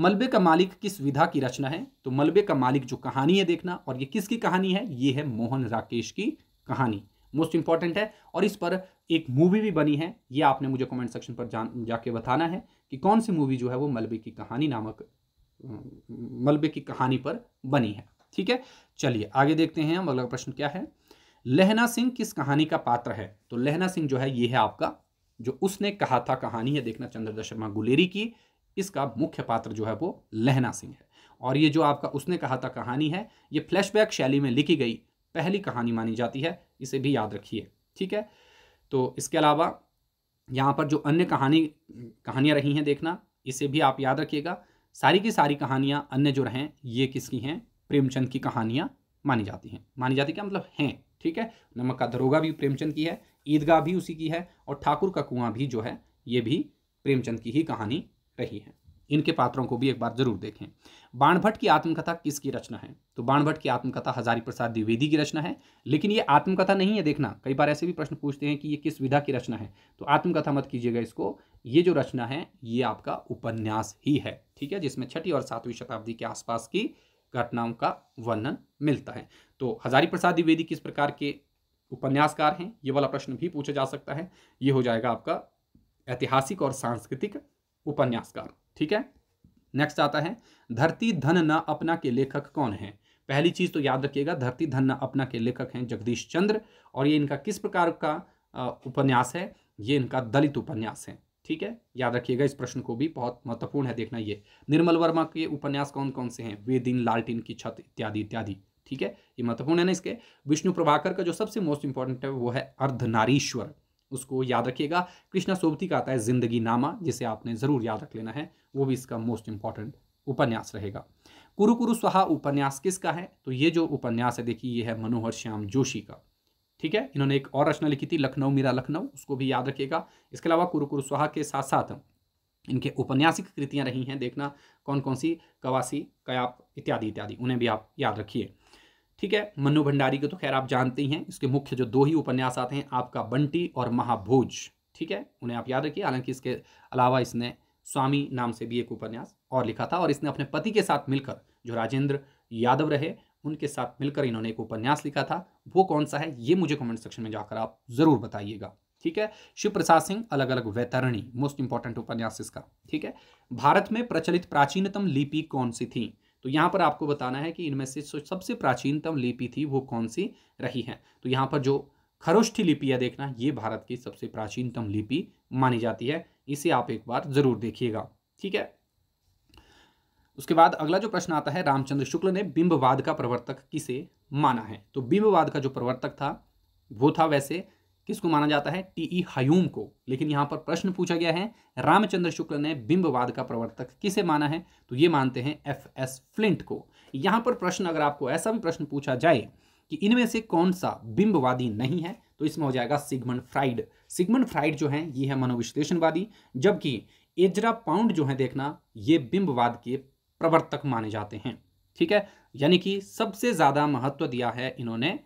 मलबे का मालिक किस विधा की रचना है तो मलबे का मालिक जो कहानी है देखना और ये किसकी कहानी है ये है मोहन राकेश की कहानी मोस्ट इंपॉर्टेंट है और इस पर एक मूवी भी बनी है ये आपने मुझे कमेंट सेक्शन पर जान जाके बताना है कि कौन सी मूवी जो है वो मलबे की कहानी नामक मलबे की कहानी पर बनी है ठीक है चलिए आगे देखते हैं हम अगला प्रश्न क्या है लहना सिंह किस कहानी का पात्र है तो लहना सिंह जो है ये है आपका जो उसने कहा था कहानी है देखना चंद्रदा शर्मा गुलेरी की इसका मुख्य पात्र जो है वो लहना सिंह है और ये जो आपका उसने कहा था कहानी है ये फ्लैशबैक शैली में लिखी गई पहली कहानी मानी जाती है इसे भी याद रखिए ठीक है तो इसके अलावा यहाँ पर जो अन्य कहानी कहानियाँ रही हैं देखना इसे भी आप याद रखिएगा सारी की सारी कहानियाँ अन्य जो रहें ये किसकी हैं प्रेमचंद की कहानियाँ मानी जाती हैं मानी जाती क्या मतलब हैं ठीक है नमक का दरोगा भी प्रेमचंद की है ईदगाह भी उसी की है और ठाकुर का कुआं भी जो है ये भी प्रेमचंद की ही कहानी रही है इनके पात्रों को भी एक बार जरूर देखें बाणभट्ट की आत्मकथा किसकी रचना है तो बाणभट्ट की आत्मकथा हजारी प्रसाद द्विवेदी की रचना है लेकिन ये आत्मकथा नहीं है देखना कई बार ऐसे भी प्रश्न पूछते हैं कि ये किस विधा की रचना है तो आत्मकथा मत कीजिएगा इसको ये जो रचना है ये आपका उपन्यास ही है ठीक है जिसमें छठी और सातवीं शताब्दी के आसपास की घटनाओं का वर्णन मिलता है तो हजारी प्रसाद द्विवेदी किस प्रकार के उपन्यासकार हैं ये वाला प्रश्न भी पूछा जा सकता है ये हो जाएगा आपका ऐतिहासिक और सांस्कृतिक उपन्यासकार ठीक है नेक्स्ट आता है धरती धन न अपना के लेखक कौन है पहली चीज़ तो याद रखिएगा धरती धन न अपना के लेखक हैं जगदीश चंद्र और ये इनका किस प्रकार का उपन्यास है ये इनका दलित उपन्यास है ठीक है याद रखिएगा इस प्रश्न को भी बहुत महत्वपूर्ण है देखना ये निर्मल वर्मा के उपन्यास कौन कौन से हैं वे दिन की छत इत्यादि इत्यादि ठीक है ये महत्वपूर्ण है ना इसके विष्णु प्रभाकर का जो सबसे मोस्ट इंपॉर्टेंट है वो है अर्धनारीश्वर उसको याद रखिएगा कृष्णा सोबती का आता है जिंदगी नामा जिसे आपने ज़रूर याद रख लेना है वो भी इसका मोस्ट इंपॉर्टेंट उपन्यास रहेगा कुरु कुरु स्वाहा उपन्यास किसका है तो ये जो उपन्यास है देखिए ये है मनोहर श्याम जोशी का ठीक है इन्होंने एक और रचना लिखी थी लखनऊ मेरा लखनऊ उसको भी याद रखिएगा इसके अलावा कुरु कुरु स्वाहा के साथ साथ इनके उपन्यासिक कृतियां रही हैं देखना कौन कौन सी कवासी कयाप इत्यादि इत्यादि उन्हें भी आप याद रखिए ठीक है मनु भंडारी को तो खैर आप जानते ही हैं इसके मुख्य जो दो ही उपन्यास आते हैं आपका बंटी और महाभोज ठीक है उन्हें आप याद रखिए हालांकि इसके अलावा इसने स्वामी नाम से भी एक उपन्यास और लिखा था और इसने अपने पति के साथ मिलकर जो राजेंद्र यादव रहे उनके साथ मिलकर इन्होंने एक उपन्यास लिखा था वो कौन सा है ये मुझे कमेंट सेक्शन में जाकर आप ज़रूर बताइएगा ठीक है शिव प्रसाद सिंह अलग अलग वैतरणी मोस्ट इंपॉर्टेंट उपन्यास इसका ठीक है भारत में प्रचलित प्राचीनतम लिपि कौन सी थी तो यहाँ पर आपको बताना है कि इनमें से सबसे प्राचीनतम लिपि थी वो कौन सी रही है तो यहाँ पर जो खरोष्ठी लिपि है देखना ये भारत की सबसे प्राचीनतम लिपि मानी जाती है इसे आप एक बार जरूर देखिएगा ठीक है उसके बाद अगला जो प्रश्न आता है रामचंद्र शुक्ल ने बिंबवाद का प्रवर्तक किसे माना है तो बिंबवाद का जो प्रवर्तक था वो था वैसे किसको माना जाता है टी ई हयूम को लेकिन यहाँ पर प्रश्न पूछा गया है रामचंद्र शुक्ल ने बिंबवाद का प्रवर्तक किसे माना है तो ये मानते हैं एफ एस फ्लिंट को यहाँ पर प्रश्न अगर आपको ऐसा भी प्रश्न पूछा जाए कि इनमें से कौन सा बिंबवादी नहीं है तो इसमें हो जाएगा सिगमन फ्राइड सिगमन फ्राइड जो है ये है मनोविश्लेषणवादी जबकि एजरा पाउंड जो है देखना ये बिंबवाद के प्रवर्तक माने जाते हैं ठीक है यानी कि सबसे ज़्यादा महत्व दिया है इन्होंने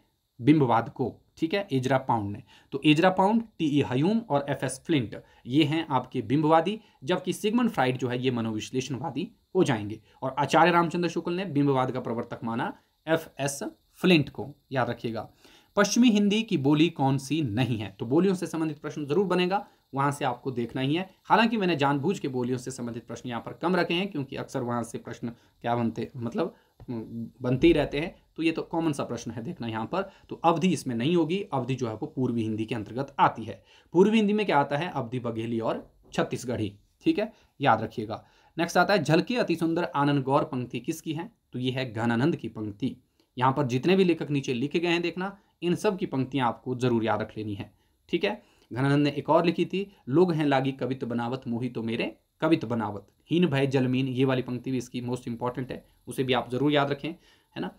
बिंबवाद को ठीक है एजरा पाउंड ने तो Ezra Pound T E Hulme और एफ एस फ्लिंट ये हैं आपके बिंबवादी जबकि सिगमन फ्राइड जो है ये मनोविश्लेषणवादी हो जाएंगे और आचार्य रामचंद्र शुक्ल ने बिंबवाद का प्रवर्तक माना एफ एस फ्लिंट को याद रखिएगा पश्चिमी हिंदी की बोली कौन सी नहीं है तो बोलियों से संबंधित प्रश्न जरूर बनेगा वहां से आपको देखना ही है हालांकि मैंने जानबूझ के बोलियों से संबंधित प्रश्न यहाँ पर कम रखे हैं क्योंकि अक्सर वहां से प्रश्न क्या बनते मतलब बनते ही रहते हैं तो ये तो कॉमन सा प्रश्न है देखना यहाँ पर तो अवधि इसमें नहीं होगी अवधि जो है वो पूर्वी हिंदी के अंतर्गत आती है पूर्वी हिंदी में क्या आता है अवधि बघेली और छत्तीसगढ़ी ठीक है याद रखिएगा नेक्स्ट आता है झलकी अति सुंदर आनंद गौर पंक्ति किसकी है तो ये है घनानंद की पंक्ति यहाँ पर जितने भी लेखक नीचे लिखे गए हैं देखना इन सब की पंक्तियाँ आपको जरूर याद रख लेनी है ठीक है घनानंद ने एक और लिखी थी लोग हैं लागी कवित बनावत मोहित तो मेरे कवित बनावत हीन भय जलमीन ये वाली पंक्ति भी इसकी मोस्ट इंपॉर्टेंट है उसे भी आप ज़रूर याद रखें है ना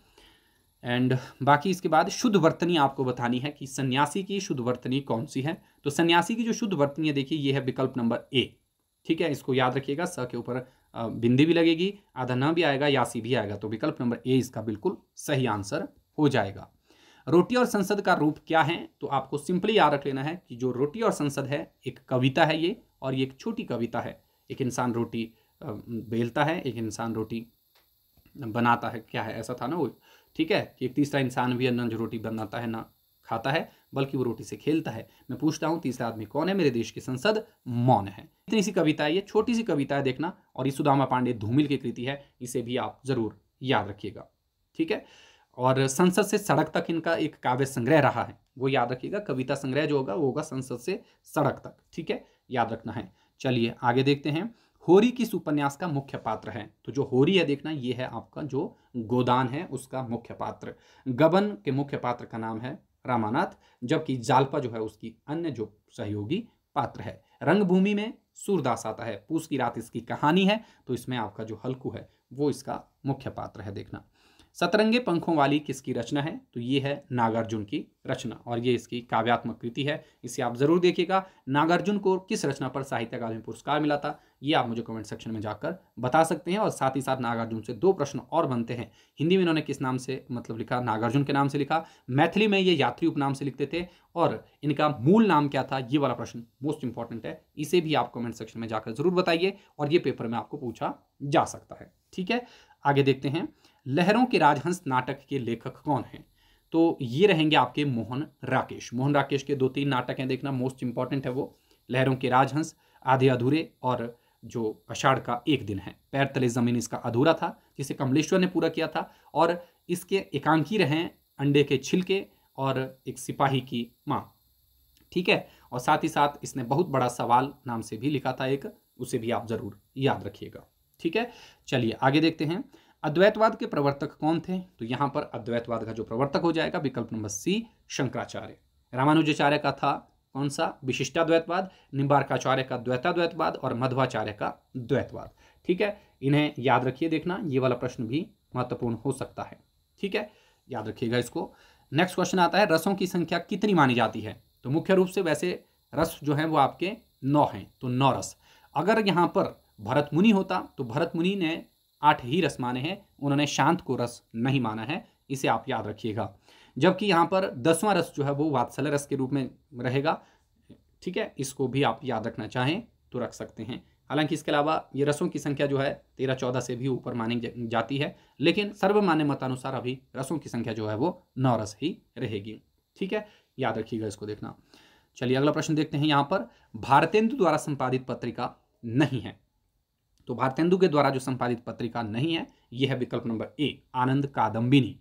एंड बाकी इसके बाद शुद्ध वर्तनी आपको बतानी है कि सन्यासी की शुद्ध वर्तनी कौन सी है तो सन्यासी की जो शुद्ध वर्तनी है देखिए ये है विकल्प नंबर ए ठीक है इसको याद रखिएगा स के ऊपर बिंदी भी लगेगी आधा न भी आएगा यासी भी आएगा तो विकल्प नंबर ए इसका बिल्कुल सही आंसर हो जाएगा रोटी और संसद का रूप क्या है तो आपको सिंपली याद रख लेना है कि जो रोटी और संसद है एक कविता है ये और ये एक छोटी कविता है एक इंसान रोटी बेलता है एक इंसान रोटी बनाता है क्या है ऐसा था ना वो ठीक है कि एक तीसरा इंसान भी अन्न रोटी बनाता है ना खाता है बल्कि वो रोटी से खेलता है मैं पूछता हूँ तीसरा आदमी कौन है मेरे देश की संसद मौन है इतनी सी कविता है ये छोटी सी कविता है देखना और ये सुदामा पांडे धूमिल की कृति है इसे भी आप जरूर याद रखिएगा ठीक है और संसद से सड़क तक इनका एक काव्य संग्रह रहा है वो याद रखिएगा कविता संग्रह जो होगा वो होगा संसद से सड़क तक ठीक है याद रखना है चलिए आगे देखते हैं होरी किस उपन्यास का मुख्य पात्र है तो जो होरी है देखना ये है आपका जो गोदान है उसका मुख्य पात्र गबन के मुख्य पात्र का नाम है रामानाथ जबकि जालपा जो है उसकी अन्य जो सहयोगी पात्र है रंगभूमि में सूरदास आता है पूस की रात इसकी कहानी है तो इसमें आपका जो हल्कू है वो इसका मुख्य पात्र है देखना सतरंगे पंखों वाली किसकी रचना है तो ये है नागार्जुन की रचना और ये इसकी काव्यात्मक कृति है इसे आप जरूर देखिएगा नागार्जुन को किस रचना पर साहित्य अकादमी पुरस्कार मिला था ये आप मुझे कमेंट सेक्शन में जाकर बता सकते हैं और साथ ही साथ नागार्जुन से दो प्रश्न और बनते हैं हिंदी में इन्होंने किस नाम से मतलब लिखा नागार्जुन के नाम से लिखा मैथिली में ये यात्री उपनाम से लिखते थे और इनका मूल नाम क्या था ये वाला प्रश्न मोस्ट इंपॉर्टेंट है इसे भी आप कमेंट सेक्शन में जाकर जरूर बताइए और ये पेपर में आपको पूछा जा सकता है ठीक है आगे देखते हैं लहरों के राजहंस नाटक के लेखक कौन हैं तो ये रहेंगे आपके मोहन राकेश मोहन राकेश के दो तीन नाटक हैं देखना मोस्ट इंपॉर्टेंट है वो लहरों के राजहंस आधे अधूरे और जो अषाढ़ का एक दिन है पैर तले ज़मीन इसका अधूरा था जिसे कमलेश्वर ने पूरा किया था और इसके एकांकी रहे अंडे के छिलके और एक सिपाही की माँ ठीक है और साथ ही साथ इसने बहुत बड़ा सवाल नाम से भी लिखा था एक उसे भी आप ज़रूर याद रखिएगा ठीक है चलिए आगे देखते हैं अद्वैतवाद के प्रवर्तक कौन थे तो यहां पर अद्वैतवाद का जो प्रवर्तक हो जाएगा विकल्प नंबर सी शंकराचार्य रामानुजाचार्य का था कौन सा विशिष्टाद्वैतवाद निम्बारकाचार्य का द्वैताद्वैतवाद और मध्वाचार्य का द्वैतवाद ठीक है इन्हें याद रखिए देखना ये वाला प्रश्न भी महत्वपूर्ण हो सकता है ठीक है याद रखिएगा इसको नेक्स्ट क्वेश्चन आता है रसों की संख्या कितनी मानी जाती है तो मुख्य रूप से वैसे रस जो है वो आपके नौ हैं तो नौ रस अगर यहाँ पर भरत मुनि होता तो भरत मुनि ने आठ ही रस माने हैं उन्होंने शांत को रस नहीं माना है इसे आप याद रखिएगा जबकि यहाँ पर दसवां रस जो है वो वात्सल्य रस के रूप में रहेगा ठीक है इसको भी आप याद रखना चाहें तो रख सकते हैं हालांकि इसके अलावा ये रसों की संख्या जो है तेरह चौदह से भी ऊपर मानी जाती है लेकिन सर्वमान्य मतानुसार अभी रसों की संख्या जो है वो नौ रस ही रहेगी ठीक है याद रखिएगा इसको देखना चलिए अगला प्रश्न देखते हैं यहाँ पर भारतेंदु द्वारा संपादित पत्रिका नहीं है तो भारतेंदु के द्वारा जो संपादित पत्रिका नहीं है यह है विकल्प नंबर ए आनंद कादम्बिनी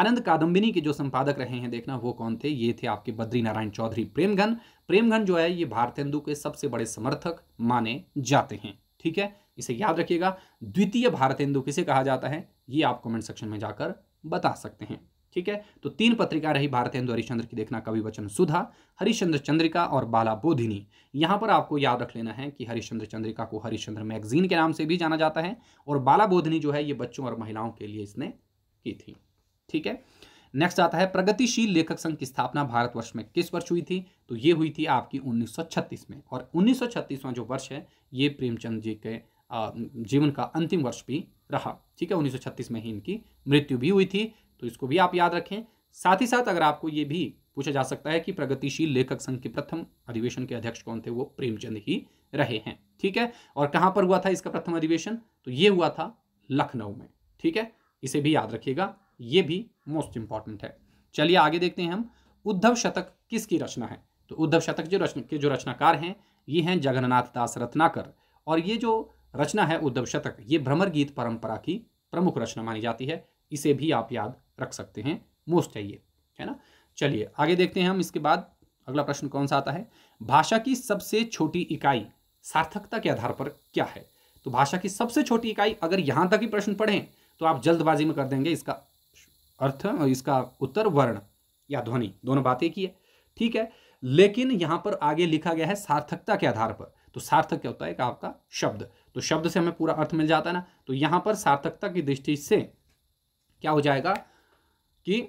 आनंद कादम्बिनी के जो संपादक रहे हैं देखना वो कौन थे ये थे आपके बद्री नारायण चौधरी प्रेमघन प्रेमघन जो है ये भारतेंदु के सबसे बड़े समर्थक माने जाते हैं ठीक है इसे याद रखिएगा द्वितीय भारतेंदु किसे कहा जाता है ये आप कमेंट सेक्शन में जाकर बता सकते हैं ठीक है तो तीन पत्रिका रही भारत हिंदू हरिश्चंद्र की देखना कवि वचन सुधा हरिश्चंद्र चंद्रिका और बाला बोधिनी यहाँ पर आपको याद रख लेना है कि हरिश्चंद्र चंद्रिका को हरिश्चंद्र मैगजीन के नाम से भी जाना जाता है और बाला बोधिनी जो है ये बच्चों और महिलाओं के लिए इसने की थी ठीक है नेक्स्ट आता है प्रगतिशील लेखक संघ की स्थापना भारतवर्ष में किस वर्ष हुई थी तो ये हुई थी आपकी 1936 में और 1936वां जो वर्ष है ये प्रेमचंद जी के जीवन का अंतिम वर्ष भी रहा ठीक है 1936 में ही इनकी मृत्यु भी हुई थी तो इसको भी आप याद रखें साथ ही साथ अगर आपको ये भी पूछा जा सकता है कि प्रगतिशील लेखक संघ के प्रथम अधिवेशन के अध्यक्ष कौन थे वो प्रेमचंद ही रहे हैं ठीक है और कहां पर हुआ था इसका प्रथम अधिवेशन तो ये हुआ था लखनऊ में ठीक है इसे भी याद रखिएगा ये भी मोस्ट इंपॉर्टेंट है चलिए आगे देखते हैं हम उद्धव शतक किसकी रचना है तो उद्धव शतक जो रचना के जो रचनाकार हैं ये हैं जगन्नाथ दास रत्नाकर और ये जो रचना है उद्धव शतक ये भ्रमर गीत परंपरा की प्रमुख रचना मानी जाती है इसे भी आप याद रख सकते हैं मोस्ट है ये है ना चलिए आगे देखते हैं हम इसके बाद अगला प्रश्न कौन सा आता है भाषा की सबसे छोटी इकाई सार्थकता के आधार पर क्या है तो भाषा की सबसे छोटी इकाई अगर यहां तक ही प्रश्न पढ़ें तो आप जल्दबाजी में कर देंगे इसका अर्थ और इसका उत्तर वर्ण या ध्वनि दोनों बात एक ही है ठीक है लेकिन यहां पर आगे लिखा गया है सार्थकता के आधार पर तो सार्थक क्या होता है आपका शब्द तो शब्द से हमें पूरा अर्थ मिल जाता है ना तो यहां पर सार्थकता की दृष्टि से क्या हो जाएगा कि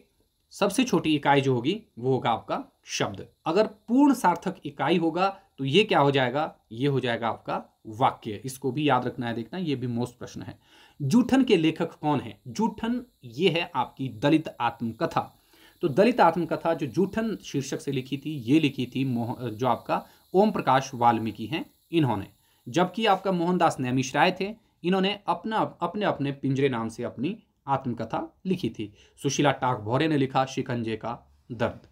सबसे छोटी इकाई जो होगी वो होगा आपका शब्द अगर पूर्ण सार्थक इकाई होगा तो ये क्या हो जाएगा ये हो जाएगा आपका वाक्य इसको भी याद रखना है देखना ये भी मोस्ट प्रश्न है जूठन के लेखक कौन है जूठन ये है आपकी दलित आत्मकथा तो दलित आत्मकथा जो जूठन शीर्षक से लिखी थी ये लिखी थी जो आपका ओम प्रकाश वाल्मीकि हैं इन्होंने जबकि आपका मोहनदास नैमिश राय थे इन्होंने अपना अपने अपने पिंजरे नाम से अपनी आत्मकथा लिखी थी सुशीला भौरे ने लिखा शिकंजे का दर्द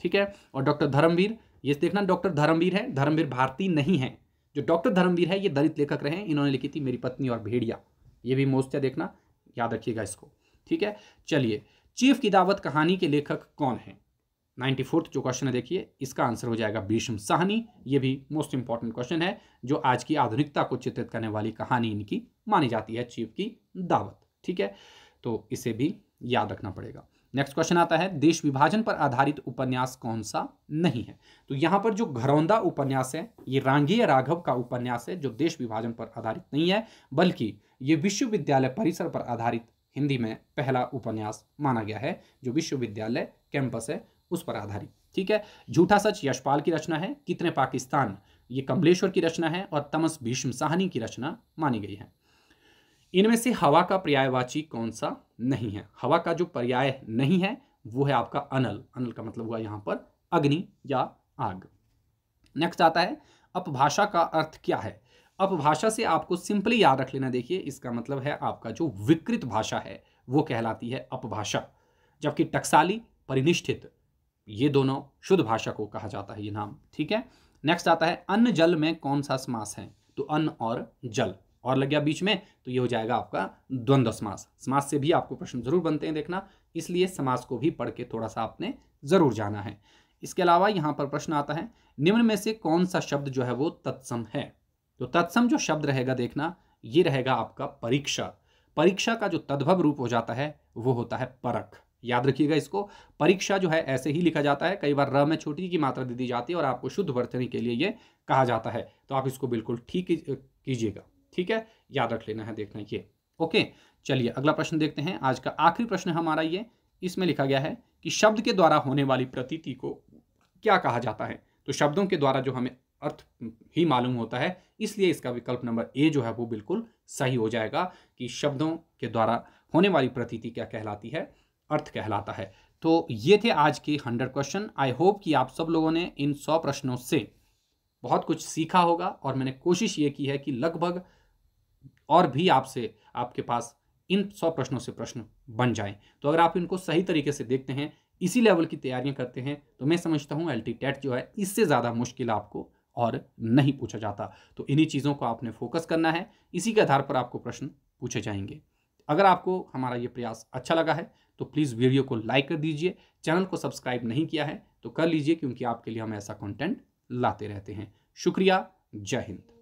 ठीक है और डॉक्टर धर्मवीर ये देखना डॉक्टर धर्मवीर है धर्मवीर भारती नहीं है जो डॉक्टर धर्मवीर है ये दलित लेखक रहे हैं इन्होंने लिखी थी मेरी पत्नी और भेड़िया ये भी है देखना याद रखिएगा इसको ठीक है चलिए चीफ की दावत कहानी के लेखक कौन है नाइन्टी फोर्थ जो क्वेश्चन है देखिए इसका आंसर हो जाएगा भीष्म साहनी ये भी मोस्ट इंपॉर्टेंट क्वेश्चन है जो आज की आधुनिकता को चित्रित करने वाली कहानी इनकी मानी जाती है चीफ की दावत ठीक है तो इसे भी याद रखना पड़ेगा नेक्स्ट क्वेश्चन आता है देश विभाजन पर आधारित उपन्यास कौन सा नहीं है तो यहाँ पर जो घरौंदा उपन्यास है ये रांगीय राघव का उपन्यास है जो देश विभाजन पर आधारित नहीं है बल्कि ये विश्वविद्यालय परिसर पर आधारित हिंदी में पहला उपन्यास माना गया है जो विश्वविद्यालय कैंपस है उस पर आधारित ठीक है झूठा सच यशपाल की रचना है कितने पाकिस्तान ये कमलेश्वर की रचना है और तमस भीष्म साहनी की रचना मानी गई है इनमें से हवा का पर्यायवाची कौन सा नहीं है हवा का जो पर्याय नहीं है वो है आपका अनल अनल का मतलब हुआ यहाँ पर अग्नि या आग नेक्स्ट आता है अपभाषा का अर्थ क्या है अपभाषा से आपको सिंपली याद रख लेना देखिए इसका मतलब है आपका जो विकृत भाषा है वो कहलाती है अपभाषा जबकि टक्साली परिनिष्ठित ये दोनों शुद्ध भाषा को कहा जाता है ये नाम ठीक है नेक्स्ट आता है अन्न जल में कौन सा समास है तो अन्न और जल और लग गया बीच में तो ये हो जाएगा आपका द्वंद्व समास समास से भी आपको प्रश्न जरूर बनते हैं देखना इसलिए समास को भी पढ़ के थोड़ा सा आपने जरूर जाना है इसके अलावा यहाँ पर प्रश्न आता है निम्न में से कौन सा शब्द जो है वो तत्सम है तो तत्सम जो शब्द रहेगा देखना ये रहेगा आपका परीक्षा परीक्षा का जो तद्भव रूप हो जाता है वो होता है परख याद रखिएगा इसको परीक्षा जो है ऐसे ही लिखा जाता है कई बार र में छोटी की मात्रा दे दी जाती है और आपको शुद्ध बरतने के लिए ये कहा जाता है तो आप इसको बिल्कुल ठीक कीजिएगा ठीक है याद रख लेना है देखना ये ओके चलिए अगला प्रश्न देखते हैं आज का आखिरी प्रश्न हमारा ये इसमें लिखा गया है कि शब्द के द्वारा होने वाली प्रतीति को क्या कहा जाता है तो शब्दों के द्वारा जो हमें अर्थ ही मालूम होता है इसलिए इसका विकल्प नंबर ए जो है वो बिल्कुल सही हो जाएगा कि शब्दों के द्वारा होने वाली प्रतीति क्या कहलाती है अर्थ कहलाता है तो ये थे आज के हंड्रेड क्वेश्चन आई होप कि आप सब लोगों ने इन सौ प्रश्नों से बहुत कुछ सीखा होगा और मैंने कोशिश ये की है कि लगभग और भी आपसे आपके पास इन सौ प्रश्नों से प्रश्न बन जाए तो अगर आप इनको सही तरीके से देखते हैं इसी लेवल की तैयारियां करते हैं तो मैं समझता हूँ एल टी टेट जो है इससे ज़्यादा मुश्किल आपको और नहीं पूछा जाता तो इन्हीं चीज़ों को आपने फोकस करना है इसी के आधार पर आपको प्रश्न पूछे जाएंगे अगर आपको हमारा ये प्रयास अच्छा लगा है तो प्लीज़ वीडियो को लाइक कर दीजिए चैनल को सब्सक्राइब नहीं किया है तो कर लीजिए क्योंकि आपके लिए हम ऐसा कंटेंट लाते रहते हैं शुक्रिया जय हिंद